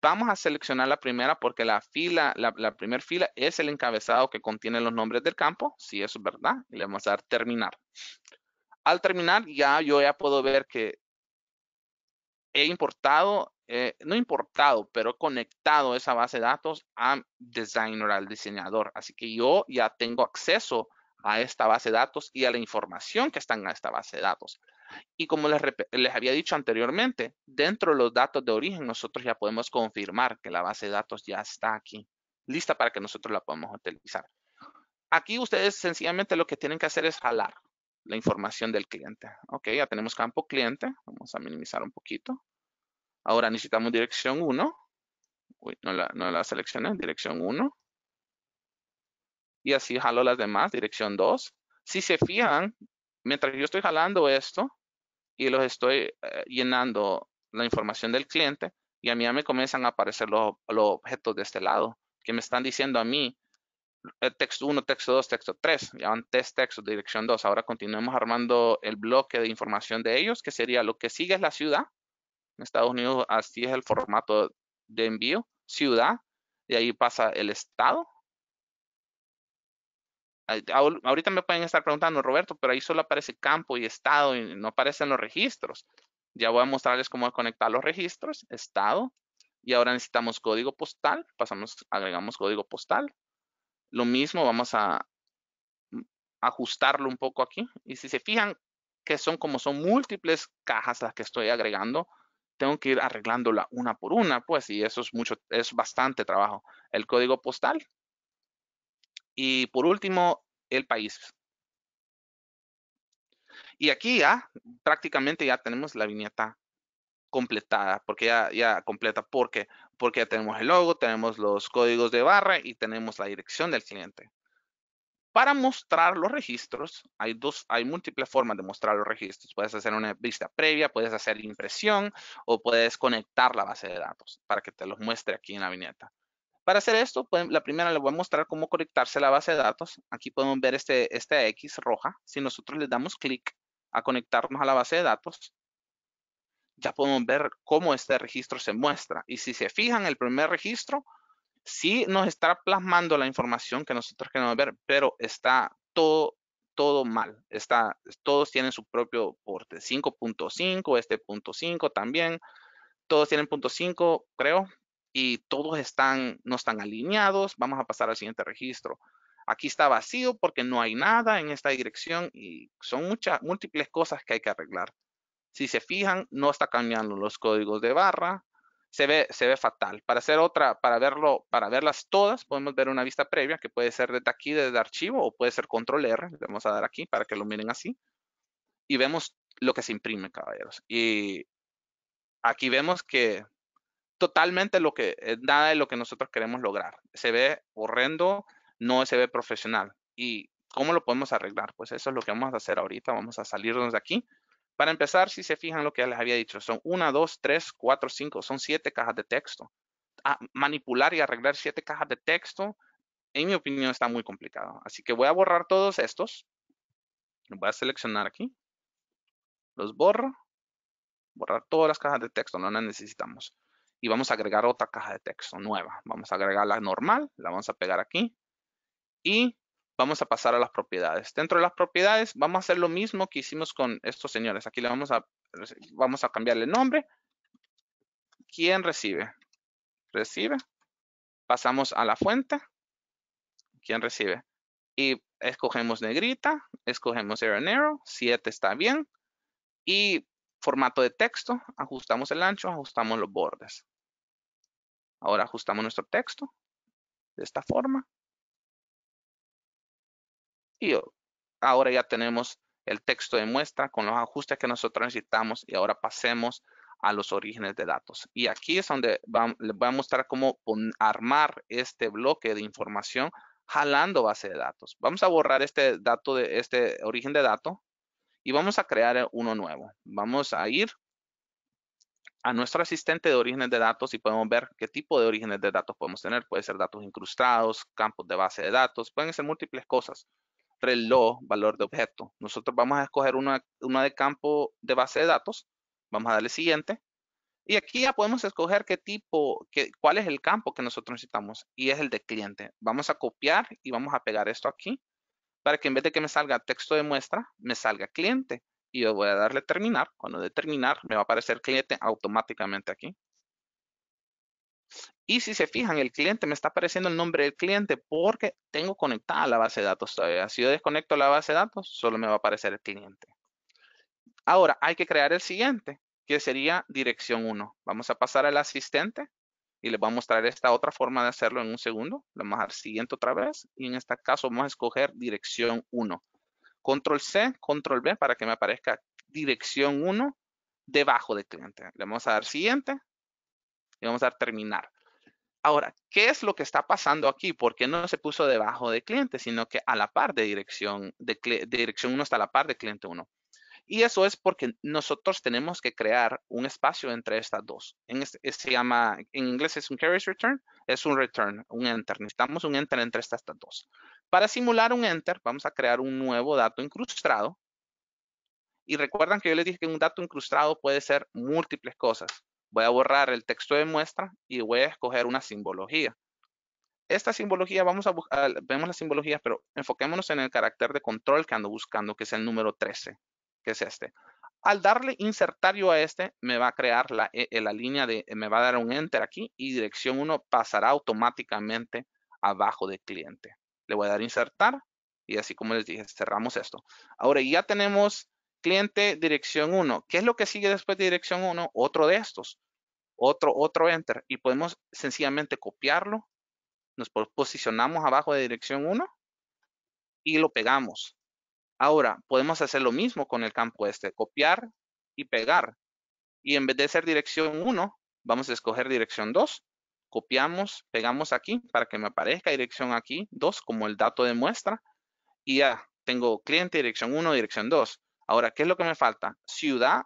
Vamos a seleccionar la primera porque la fila, la, primera fila es el encabezado que contiene los nombres del campo. Sí, eso es verdad. le vamos a dar terminar al terminar ya yo ya puedo ver que he importado, eh, no importado, pero he conectado esa base de datos a designer, al diseñador. Así que yo ya tengo acceso a esta base de datos y a la información que está en esta base de datos. Y como les, les, había dicho anteriormente, dentro de los datos de origen nosotros ya podemos confirmar que la base de datos ya está aquí, lista para que nosotros la podamos utilizar. Aquí ustedes sencillamente lo que tienen que hacer es jalar la información del cliente. Ok, ya tenemos campo cliente. Vamos a minimizar un poquito. Ahora necesitamos dirección 1. Uy, no la, no la seleccioné. Dirección 1. Y así jalo las demás. Dirección 2. Si se fijan, mientras yo estoy jalando esto y los estoy eh, llenando la información del cliente, y a mí ya me comienzan a aparecer los, los objetos de este lado, que me están diciendo a mí, eh, texto 1, texto 2, texto 3, ya test texto, dirección 2. Ahora continuemos armando el bloque de información de ellos, que sería lo que sigue es la ciudad. En Estados Unidos así es el formato de envío, ciudad, y ahí pasa el estado. Ahorita me pueden estar preguntando, Roberto, pero ahí solo aparece campo y estado y no aparecen los registros. Ya voy a mostrarles cómo conectar los registros, estado, y ahora necesitamos código postal. Pasamos, agregamos código postal lo mismo vamos a mm, ajustarlo un poco aquí. Y si se fijan que son como son múltiples cajas las que estoy agregando, tengo que ir arreglándola una por una, pues, y eso es mucho, es bastante trabajo. El código postal. Y por último, el país. Y aquí ya prácticamente ya tenemos la viñeta completada, porque ya, ya completa, porque porque ya tenemos el logo, tenemos los códigos de barra y tenemos la dirección del cliente. Para mostrar los registros, hay, dos, hay múltiples formas de mostrar los registros. Puedes hacer una vista previa, puedes hacer impresión o puedes conectar la base de datos para que te los muestre aquí en la viñeta. Para hacer esto, la primera le voy a mostrar cómo conectarse a la base de datos. Aquí podemos ver este, esta X roja. Si nosotros le damos clic a conectarnos a la base de datos, ya podemos ver cómo este registro se muestra. Y si se fijan, el primer registro sí nos está plasmando la información que nosotros queremos ver, pero está todo, todo mal. Está, todos tienen su propio porte. 5.5, este punto 5 también. Todos tienen punto 5, creo. Y todos están, no están alineados. Vamos a pasar al siguiente registro. Aquí está vacío porque no hay nada en esta dirección y son muchas, múltiples cosas que hay que arreglar. Si se fijan, no está cambiando los códigos de barra. Se ve, se ve fatal. Para hacer otra, para verlo, para verlas todas, podemos ver una vista previa que puede ser desde aquí, desde archivo, o puede ser control R. Le vamos a dar aquí para que lo miren así. Y vemos lo que se imprime, caballeros. Y aquí vemos que totalmente lo que, eh, nada de lo que nosotros queremos lograr. Se ve horrendo, no se ve profesional. ¿Y cómo lo podemos arreglar? Pues eso es lo que vamos a hacer ahorita. Vamos a salirnos de aquí para empezar, si se fijan lo que les había dicho, son una, dos, tres, cuatro, cinco, son siete cajas de texto. manipular y arreglar siete cajas de texto, en mi opinión, está muy complicado. Así que voy a borrar todos estos. Los voy a seleccionar aquí. Los borro. Borrar todas las cajas de texto, no las necesitamos. Y vamos a agregar otra caja de texto nueva. Vamos a agregar la normal, la vamos a pegar aquí. Y vamos a pasar a las propiedades. Dentro de las propiedades vamos a hacer lo mismo que hicimos con estos señores. Aquí le vamos a, vamos a cambiarle el nombre. ¿Quién recibe? Recibe. Pasamos a la fuente. ¿Quién recibe? Y escogemos negrita, escogemos arrow 7 está bien. Y formato de texto, ajustamos el ancho, ajustamos los bordes. Ahora ajustamos nuestro texto de esta forma y ahora ya tenemos el texto de muestra con los ajustes que nosotros necesitamos y ahora pasemos a los orígenes de datos. Y aquí es donde les voy a mostrar cómo armar este bloque de información jalando base de datos. Vamos a borrar este dato de este origen de datos y vamos a crear uno nuevo. Vamos a ir a nuestro asistente de orígenes de datos y podemos ver qué tipo de orígenes de datos podemos tener. Puede ser datos incrustados, campos de base de datos, pueden ser múltiples cosas el log, valor de objeto. Nosotros vamos a escoger una, una de campo de base de datos. Vamos a darle siguiente. Y aquí ya podemos escoger qué tipo, qué, cuál es el campo que nosotros necesitamos y es el de cliente. Vamos a copiar y vamos a pegar esto aquí para que en vez de que me salga texto de muestra, me salga cliente. Y yo voy a darle terminar. Cuando de terminar, me va a aparecer cliente automáticamente aquí. Y si se fijan, el cliente me está apareciendo el nombre del cliente porque tengo conectada la base de datos todavía. Si yo desconecto la base de datos, solo me va a aparecer el cliente. Ahora, hay que crear el siguiente, que sería dirección 1. Vamos a pasar al asistente y les voy a mostrar esta otra forma de hacerlo en un segundo. Le vamos a dar siguiente otra vez y en este caso vamos a escoger dirección 1. Control C, Control B para que me aparezca dirección 1 debajo del cliente. Le vamos a dar siguiente y vamos a dar terminar. Ahora, ¿qué es lo que está pasando aquí? Porque no se puso debajo de cliente, sino que a la par de dirección, de, dirección 1 hasta la par de cliente 1. Y eso es porque nosotros tenemos que crear un espacio entre estas dos. En se llama, en inglés es un carriage return, es un return, un enter. Necesitamos un enter entre estas dos. Para simular un enter, vamos a crear un nuevo dato incrustado. Y recuerdan que yo les dije que un dato incrustado puede ser múltiples cosas voy a borrar el texto de muestra y voy a escoger una simbología. Esta simbología, vamos a vemos la simbología, pero enfoquémonos en el carácter de control que ando buscando, que es el número 13, que es este. Al darle insertar yo a este, me va a crear la, eh, eh, la línea de, eh, me va a dar un enter aquí y dirección 1 pasará automáticamente abajo de cliente. Le voy a dar insertar y así como les dije, cerramos esto. Ahora ya tenemos cliente dirección 1. ¿Qué es lo que sigue después de dirección 1? Otro de estos, otro, otro enter. Y podemos sencillamente copiarlo. Nos posicionamos abajo de dirección 1 y lo pegamos. Ahora, podemos hacer lo mismo con el campo este, copiar y pegar. Y en vez de ser dirección 1, vamos a escoger dirección 2. Copiamos, pegamos aquí para que me aparezca dirección aquí 2 como el dato de muestra. Y ya tengo cliente, dirección 1, dirección 2. Ahora, ¿qué es lo que me falta? Ciudad,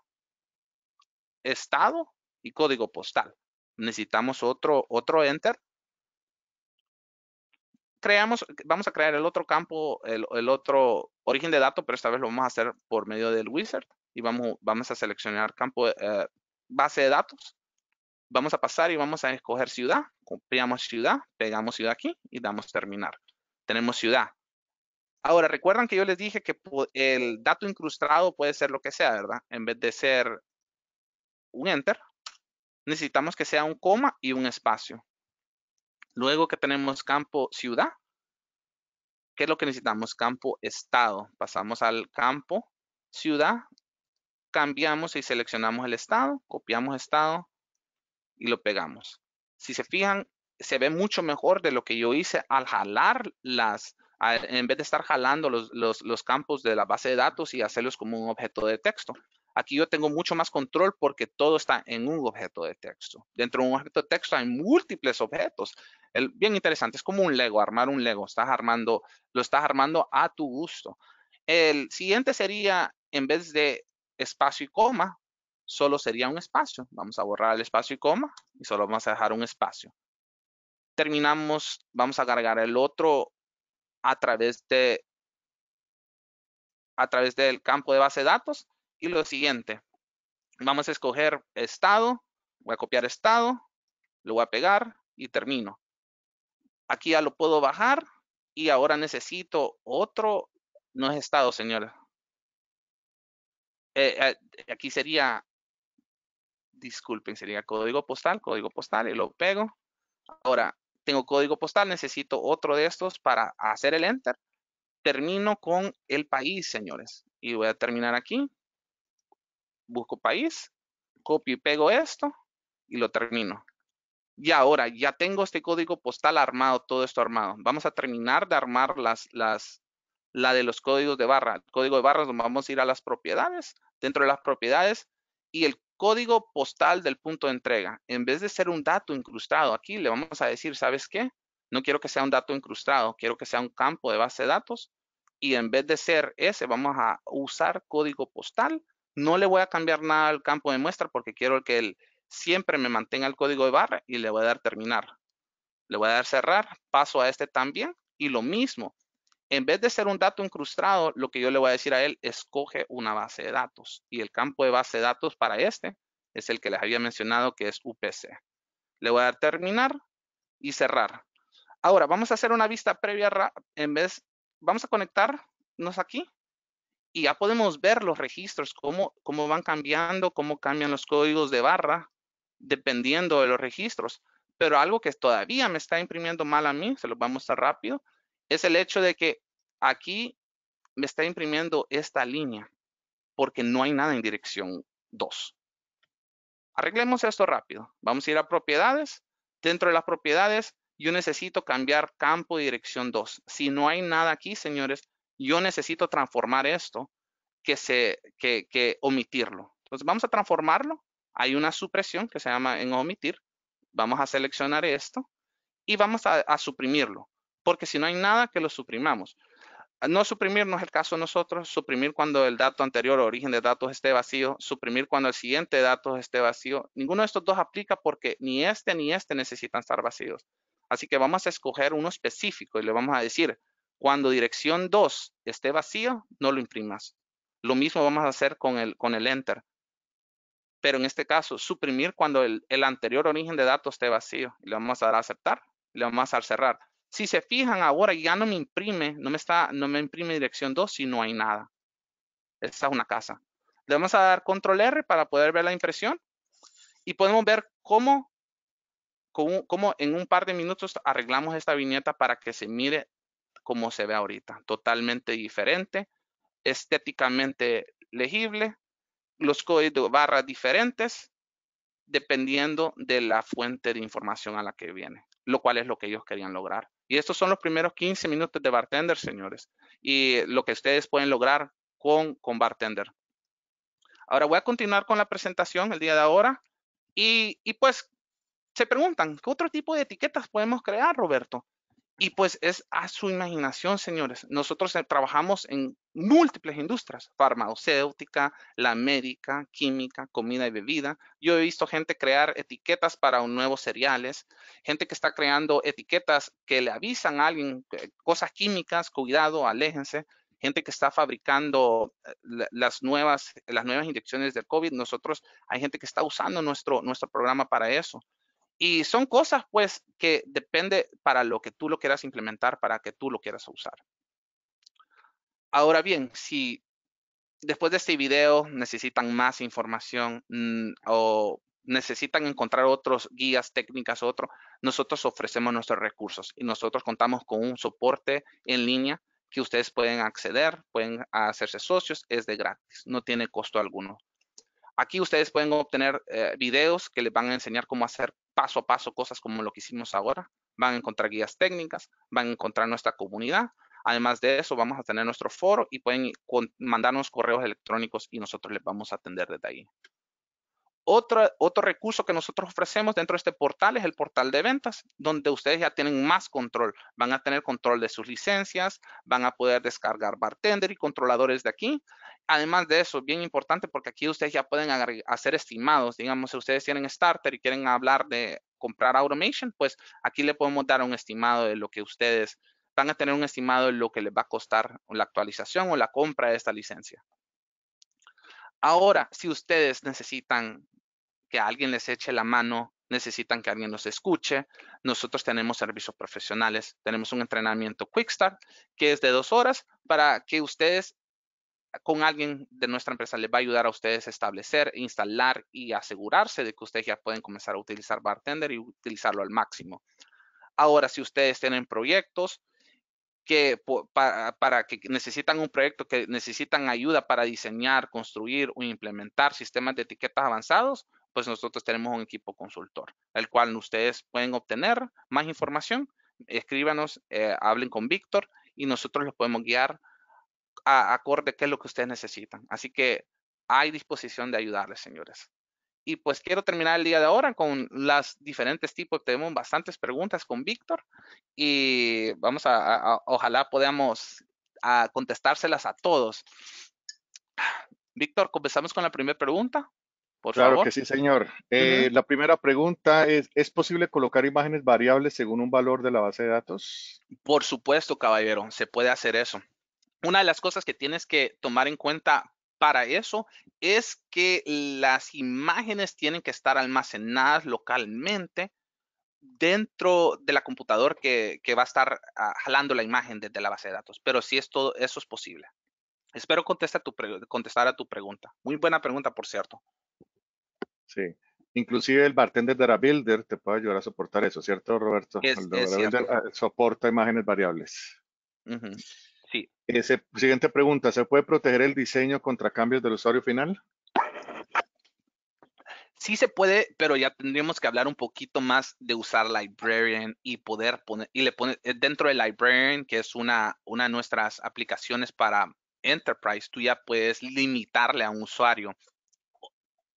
estado y código postal. Necesitamos otro, otro enter. Creamos, vamos a crear el otro campo, el, otro origen de datos, pero esta vez lo vamos a hacer por medio del wizard y vamos, vamos a seleccionar campo eh, base de datos. Vamos a pasar y vamos a escoger ciudad. Copiamos ciudad, pegamos ciudad aquí y damos terminar. Tenemos ciudad. Ahora, recuerdan que yo les dije que el dato incrustado puede ser lo que sea, ¿verdad? En vez de ser un enter, necesitamos que sea un coma y un espacio. Luego que tenemos campo ciudad, ¿qué es lo que necesitamos? Campo estado. Pasamos al campo ciudad, cambiamos y seleccionamos el estado, copiamos estado y lo pegamos. Si se fijan, se ve mucho mejor de lo que yo hice al jalar las, en vez de estar jalando los, campos de la base de datos y hacerlos como un objeto de texto. Aquí yo tengo mucho más control porque todo está en un objeto de texto. Dentro de un objeto de texto hay múltiples objetos. El, bien interesante, es como un Lego, armar un Lego. Estás armando, lo estás armando a tu gusto. El siguiente sería, en vez de espacio y coma, solo sería un espacio. Vamos a borrar el espacio y coma y solo vamos a dejar un espacio terminamos, vamos a cargar el otro a través de a través del campo de base de datos y lo siguiente vamos a escoger estado voy a copiar estado lo voy a pegar y termino aquí ya lo puedo bajar y ahora necesito otro no es estado señora eh, eh, aquí sería disculpen sería código postal código postal y lo pego ahora tengo código postal, necesito otro de estos para hacer el enter. Termino con el país, señores. Y voy a terminar aquí. Busco país, copio y pego esto y lo termino. Y ahora ya tengo este código postal armado, todo esto armado. Vamos a terminar de armar las, las, la de los códigos de barra. código de barras, vamos a ir a las propiedades. Dentro de las propiedades y el código postal del punto de entrega. En vez de ser un dato incrustado, aquí le vamos a decir, ¿sabes qué? No quiero que sea un dato incrustado, quiero que sea un campo de base de datos y en vez de ser ese, vamos a usar código postal. No le voy a cambiar nada al campo de muestra porque quiero que él siempre me mantenga el código de barra y le voy a dar terminar. Le voy a dar cerrar, paso a este también y lo mismo en vez de ser un dato incrustado, lo que yo le voy a decir a él, escoge una base de datos. Y el campo de base de datos para este es el que les había mencionado, que es UPC. Le voy a dar terminar y cerrar. Ahora, vamos a hacer una vista previa, en vez, vamos a conectarnos aquí y ya podemos ver los registros, cómo, cómo van cambiando, cómo cambian los códigos de barra, dependiendo de los registros. Pero algo que todavía me está imprimiendo mal a mí, se lo vamos a mostrar rápido, es el hecho de que aquí me está imprimiendo esta línea porque no hay nada en dirección 2. Arreglemos esto rápido. Vamos a ir a propiedades. Dentro de las propiedades, yo necesito cambiar campo de dirección 2. Si no hay nada aquí, señores, yo necesito transformar esto que, se, que, omitirlo. Entonces vamos a transformarlo. Hay una supresión que se llama en omitir. Vamos a seleccionar esto y vamos a suprimirlo porque si no hay nada que lo suprimamos. Ah, no suprimir no es el caso nosotros, suprimir cuando el dato anterior origen de datos esté vacío, suprimir cuando el siguiente dato esté vacío. Ninguno de estos dos aplica porque ni este ni este necesitan estar vacíos. Así que vamos a escoger uno específico y le vamos a decir, cuando dirección 2 esté vacío, no lo imprimas. Lo mismo vamos a hacer con el, con el enter. Pero en este caso, suprimir cuando el, anterior origen de datos esté vacío. Le vamos a dar a aceptar, le vamos a dar cerrar. Si se fijan ahora ya no me imprime, no me está, no me imprime dirección 2 si no hay nada. Esta es una casa. Le vamos a dar control R para poder ver la impresión y podemos ver cómo, cómo, en un par de minutos arreglamos esta viñeta para que se mire como se ve ahorita. Totalmente diferente, estéticamente legible, los códigos barras diferentes, dependiendo de la fuente de información a la que viene lo cual es lo que ellos querían lograr. Y estos son los primeros 15 minutos de bartender, señores, y lo que ustedes pueden lograr con, con bartender. Ahora voy a continuar con la presentación el día de ahora y, y pues se preguntan, ¿qué otro tipo de etiquetas podemos crear, Roberto? Y pues es a su imaginación, señores. Nosotros eh, trabajamos en múltiples industrias, farmacéutica, la médica, química, comida y bebida. Yo he visto gente crear etiquetas para nuevos cereales, gente que está creando etiquetas que le avisan a alguien eh, cosas químicas, cuidado, aléjense. Gente que está fabricando eh, las nuevas, las nuevas inyecciones del COVID. Nosotros, hay gente que está usando nuestro, nuestro programa para eso. Y son cosas, pues, que depende para lo que tú lo quieras implementar, para que tú lo quieras usar. Ahora bien, si después de este video necesitan más información mm, o necesitan encontrar otros guías, técnicas, otro, nosotros ofrecemos nuestros recursos y nosotros contamos con un soporte en línea que ustedes pueden acceder, pueden hacerse socios, es de gratis, no tiene costo alguno. Aquí ustedes pueden obtener eh, videos que les van a enseñar cómo hacer paso a paso cosas como lo que hicimos ahora. Van a encontrar guías técnicas, van a encontrar nuestra comunidad. Además de eso, vamos a tener nuestro foro y pueden mandarnos correos electrónicos y nosotros les vamos a atender desde ahí otro recurso que nosotros ofrecemos dentro de este portal es el portal de ventas, donde ustedes ya tienen más control. Van a tener control de sus licencias, van a poder descargar bartender y controladores de aquí. Además de eso, bien importante porque aquí ustedes ya pueden hacer estimados. Digamos, si ustedes tienen starter y quieren hablar de comprar automation, pues aquí le podemos dar un estimado de lo que ustedes van a tener un estimado de lo que les va a costar la actualización o la compra de esta licencia. Ahora, si ustedes necesitan que alguien les eche la mano, necesitan que alguien los escuche. Nosotros tenemos servicios profesionales, tenemos un entrenamiento Quick que es de dos horas para que ustedes con alguien de nuestra empresa les va a ayudar a ustedes a establecer, instalar y asegurarse de que ustedes ya pueden comenzar a utilizar Bartender y utilizarlo al máximo. Ahora, si ustedes tienen proyectos, que para, que necesitan un proyecto, que necesitan ayuda para diseñar, construir o implementar sistemas de etiquetas avanzados, pues nosotros tenemos un equipo consultor, el cual ustedes pueden obtener más información, escríbanos, eh, hablen con Víctor y nosotros los podemos guiar a, acorde a qué es lo que ustedes necesitan. Así que hay disposición de ayudarles, señores. Y pues quiero terminar el día de ahora con los diferentes tipos. Tenemos bastantes preguntas con Víctor y vamos a, a ojalá podamos ah, contestárselas a todos. Víctor, comenzamos con la primera pregunta claro que sí, señor. Eh, la primera pregunta es, ¿es posible colocar imágenes variables según un valor de la base de datos? Por supuesto, caballero, se puede hacer eso. Una de las cosas que tienes que tomar en cuenta para eso es que las imágenes tienen que estar almacenadas localmente dentro de la computadora que, va a estar ah, jalando la imagen desde la base de datos. Pero sí, es todo, eso es posible. Espero contestar a tu pregunta. Muy buena pregunta, por cierto. Sí. Inclusive el bartender de la Builder te puede ayudar a soportar eso, ¿cierto, Roberto? Es, el ah, soporta imágenes variables. Sí. Ese, siguiente pregunta, ¿se puede proteger el diseño contra cambios del usuario final? Sí se puede, pero ya tendríamos que hablar un poquito más de usar Librarian y poder poner, y le pone eh, dentro de Librarian, que es una, una de nuestras aplicaciones para Enterprise, tú ya puedes limitarle a un usuario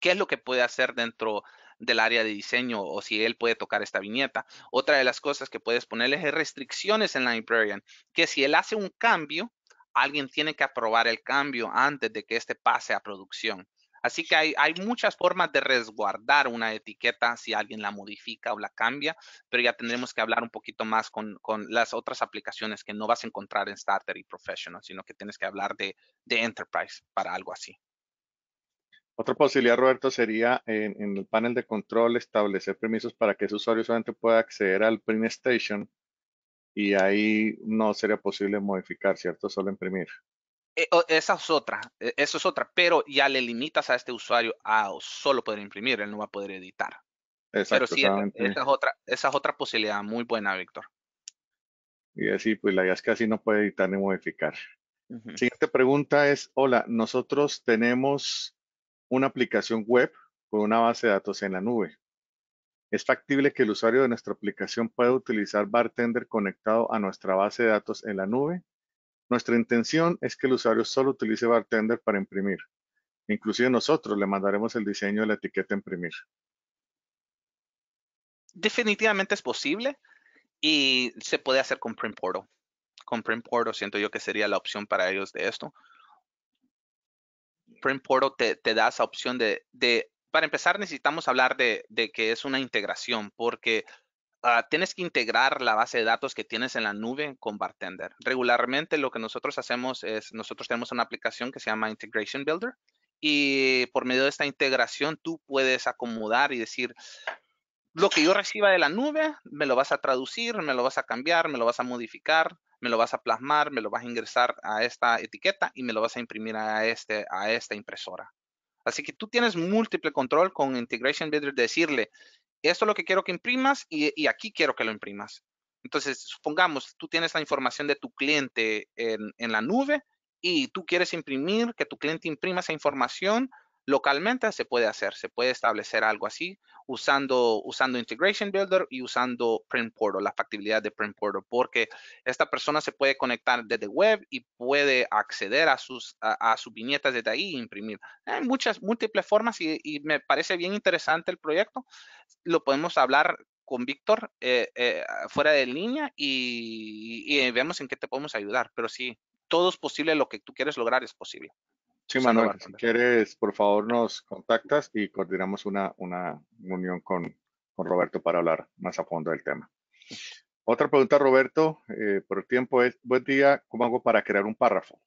qué es lo que puede hacer dentro del área de diseño o si él puede tocar esta viñeta. Otra de las cosas que puedes ponerle es restricciones en la Librarian, que si él hace un cambio, alguien tiene que aprobar el cambio antes de que este pase a producción. Así que hay, muchas formas de resguardar una etiqueta si alguien la modifica o la cambia, pero ya tendremos que hablar un poquito más con, las otras aplicaciones que no vas a encontrar en Starter y Professional, sino que tienes que hablar de Enterprise para algo así. Otra posibilidad, Roberto, sería en, el panel de control establecer permisos para que ese usuario solamente pueda acceder al print station y ahí no sería posible modificar, ¿cierto? Solo imprimir. Eh, esa es otra, eh, eso es otra, pero ya le limitas a este usuario a solo poder imprimir, él no va a poder editar. pero sí, esa es, otra, posibilidad muy buena, Víctor. Y así, pues la idea es que así no puede editar ni modificar. Siguiente pregunta es, hola, nosotros tenemos una aplicación web con una base de datos en la nube. Es factible que el usuario de nuestra aplicación pueda utilizar Bartender conectado a nuestra base de datos en la nube. Nuestra intención es que el usuario solo utilice Bartender para imprimir. Inclusive nosotros le mandaremos el diseño de la etiqueta imprimir. Definitivamente es posible y se puede hacer con Print Portal. Con Print Portal siento yo que sería la opción para ellos de esto. Print Portal te, da esa opción de, para empezar necesitamos hablar de, que es una integración, porque ah, tienes que integrar la base de datos que tienes en la nube con Bartender. Regularmente lo que nosotros hacemos es, nosotros tenemos una aplicación que se llama Integration Builder y por medio de esta integración tú puedes acomodar y decir, lo que yo reciba de la nube, me lo vas a traducir, me lo vas a cambiar, me lo vas a modificar me lo vas a plasmar, me lo vas a ingresar a esta etiqueta y me lo vas a imprimir a, este, a esta impresora. Así que tú tienes múltiple control con Integration Builder, decirle, esto es lo que quiero que imprimas y, aquí quiero que lo imprimas. Entonces, supongamos, tú tienes la información de tu cliente en, en la nube y tú quieres imprimir, que tu cliente imprima esa información localmente se puede hacer, se puede establecer algo así usando, usando Integration Builder y usando Print Portal, la factibilidad de Print Portal, porque esta persona se puede conectar desde web y puede acceder a sus, a, sus viñetas desde ahí e imprimir. Hay muchas, múltiples formas y, me parece bien interesante el proyecto. Lo podemos hablar con Víctor eh, eh, fuera de línea y, y vemos en qué te podemos ayudar, pero sí, todo es posible, lo que tú quieres lograr es posible. Sí, Manuel, si quieres, por favor, nos contactas y coordinamos una, una unión con, Roberto para hablar más a fondo del tema. Otra pregunta, Roberto, eh, por el tiempo es, buen día, ¿cómo hago para crear un párrafo?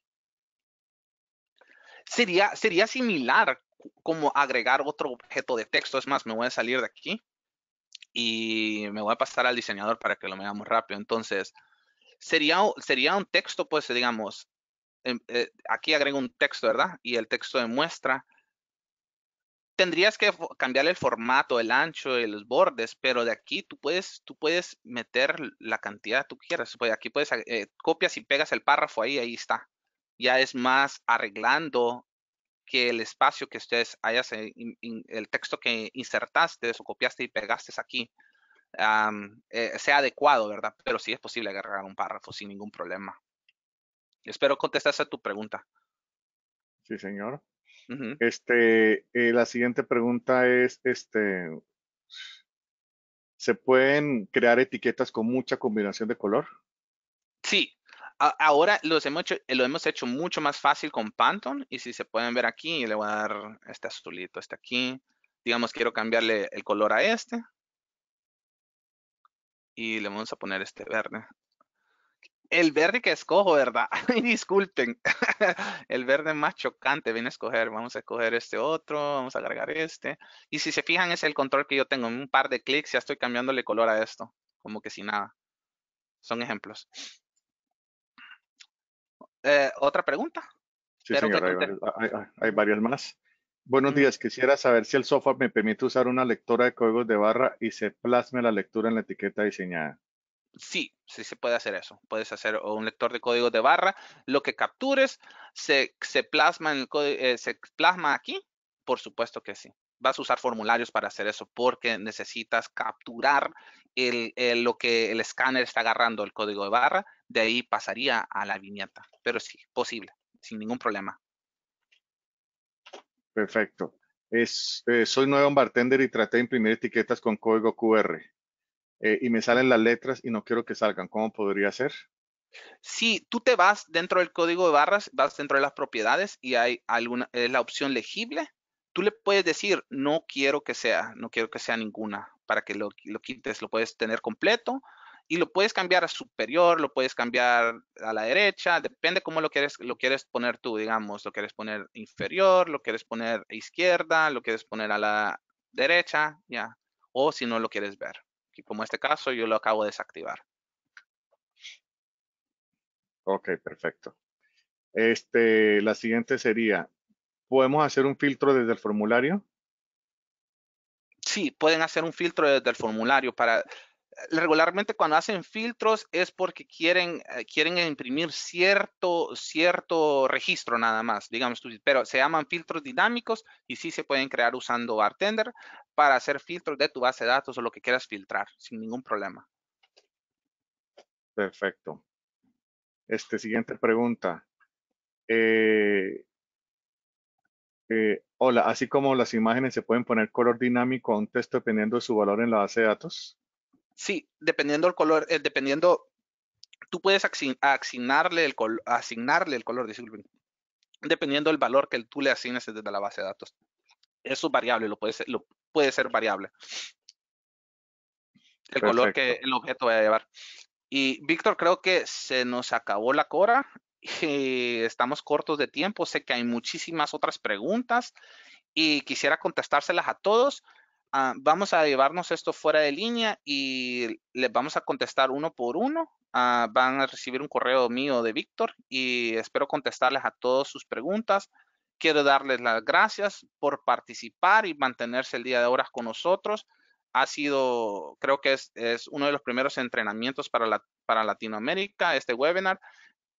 Sería, sería similar como agregar otro objeto de texto. Es más, me voy a salir de aquí y me voy a pasar al diseñador para que lo veamos rápido. Entonces, sería, sería un texto, pues, digamos, Em, eh, aquí agrego un texto, ¿verdad? Y el texto de muestra. Tendrías que cambiar el formato, el ancho y los bordes, pero de aquí tú puedes, tú puedes meter la cantidad que tú quieras. Pues, aquí puedes, eh, copias y pegas el párrafo ahí, ahí está. Ya es más arreglando que el espacio que ustedes hayas, eh, el texto que insertaste o copiaste y pegaste aquí, sea adecuado, ¿verdad? Pero sí es posible agarrar un párrafo sin ningún problema. Espero contestar a tu pregunta. Sí, señor. Este, eh, la siguiente pregunta es, este, ¿se pueden crear etiquetas con mucha combinación de color? Sí, ahora hemos lo hemos hecho mucho más fácil con Pantone y si se pueden ver aquí, le voy a dar este azulito, este aquí. Digamos, quiero cambiarle el color a este. Y le vamos a poner este verde. El verde que escojo, ¿verdad? Disculpen. El verde más chocante viene a escoger. Vamos a escoger este otro, vamos a agregar este. Y si se fijan, es el control que yo tengo. En un par de clics ya estoy cambiándole color a esto. Como que sin nada. Son ejemplos. Eh, ¿Otra pregunta? Sí, señor, hay, varios, más. Buenos días. Quisiera saber si el software me permite usar una lectora de códigos de barra y se plasme la lectura en la etiqueta diseñada sí, sí se puede hacer eso. Puedes hacer un lector de código de barra. Lo que captures se, plasma, en eh, se plasma aquí. Por supuesto que sí. Vas a usar formularios para hacer eso porque necesitas capturar lo que el escáner está agarrando, el código de barra. De ahí pasaría a la viñeta. Pero sí, posible, sin ningún problema. Perfecto. Eh, soy nuevo en bartender y traté de imprimir etiquetas con código QR. Eh, y me salen las letras y no quiero que salgan. ¿Cómo podría ser? Si tú te vas dentro del código de barras, vas dentro de las propiedades y hay alguna, es la opción legible, tú le puedes decir, no quiero que sea, no quiero que sea ninguna, para que lo, quites, lo puedes tener completo y lo puedes cambiar a superior, lo puedes cambiar a la derecha, depende cómo lo quieres, lo quieres poner tú, digamos, lo quieres poner inferior, lo quieres poner a izquierda, lo quieres poner a la derecha, ya, o si no lo quieres ver. Como como este caso, yo lo acabo de desactivar. Ok, perfecto. Este, la siguiente sería, ¿podemos hacer un filtro desde el formulario? Sí, pueden hacer un filtro desde el formulario para regularmente cuando hacen filtros es porque quieren, eh, quieren imprimir cierto, cierto registro nada más, digamos, pero se llaman filtros dinámicos y sí se pueden crear usando Bartender para hacer filtros de tu base de datos o lo que quieras filtrar sin ningún problema. Perfecto. Este, siguiente pregunta. Eh, eh, hola, así como las imágenes se pueden poner color dinámico a un texto dependiendo de su valor en la base de datos. Sí, dependiendo el color, eh, dependiendo, tú puedes asignarle el, color asignarle el color, dependiendo del valor que tú le asignes desde la base de datos. Eso es variable, lo puede ser, variable. El color que el objeto va a llevar. Y Víctor, creo que se nos acabó la cora. Eh, estamos cortos de tiempo. Sé que hay muchísimas otras preguntas y quisiera contestárselas a todos. Ah, vamos a llevarnos esto fuera de línea y les vamos a contestar uno por uno. Ah, van a recibir un correo mío de Víctor y espero contestarles a todas sus preguntas. Quiero darles las gracias por participar y mantenerse el día de horas con nosotros. Ha sido, creo que es, uno de los primeros entrenamientos para, para Latinoamérica, este webinar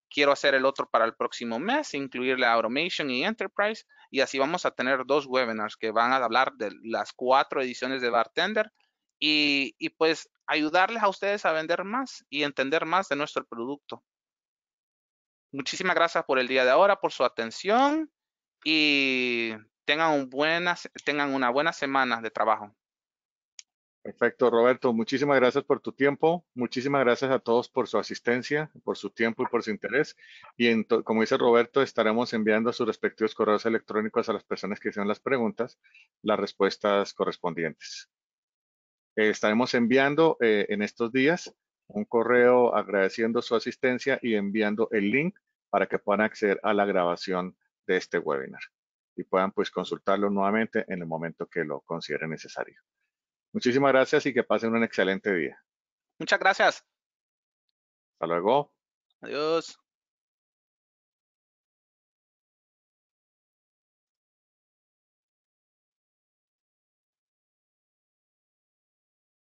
quiero hacer el otro para el próximo mes, incluirle Automation y Enterprise, y así vamos a tener dos webinars que van a hablar de las cuatro ediciones de Bartender y, pues ayudarles a ustedes a vender más y entender más de nuestro producto. Muchísimas gracias por el día de ahora, por su atención y tengan, un tengan una buena semana de trabajo. Perfecto, Roberto. Muchísimas gracias por tu tiempo. Muchísimas gracias a todos por su asistencia, por su tiempo y por su interés. Y como dice Roberto, estaremos enviando a sus respectivos correos electrónicos a las personas que hicieron las preguntas, las respuestas correspondientes. Eh, estaremos enviando eh, en estos días un correo agradeciendo su asistencia y enviando el link para que puedan acceder a la grabación de este webinar y puedan pues consultarlo nuevamente en el momento que lo consideren necesario. Muchísimas gracias y que pasen un excelente día. Muchas gracias. Hasta luego. Adiós.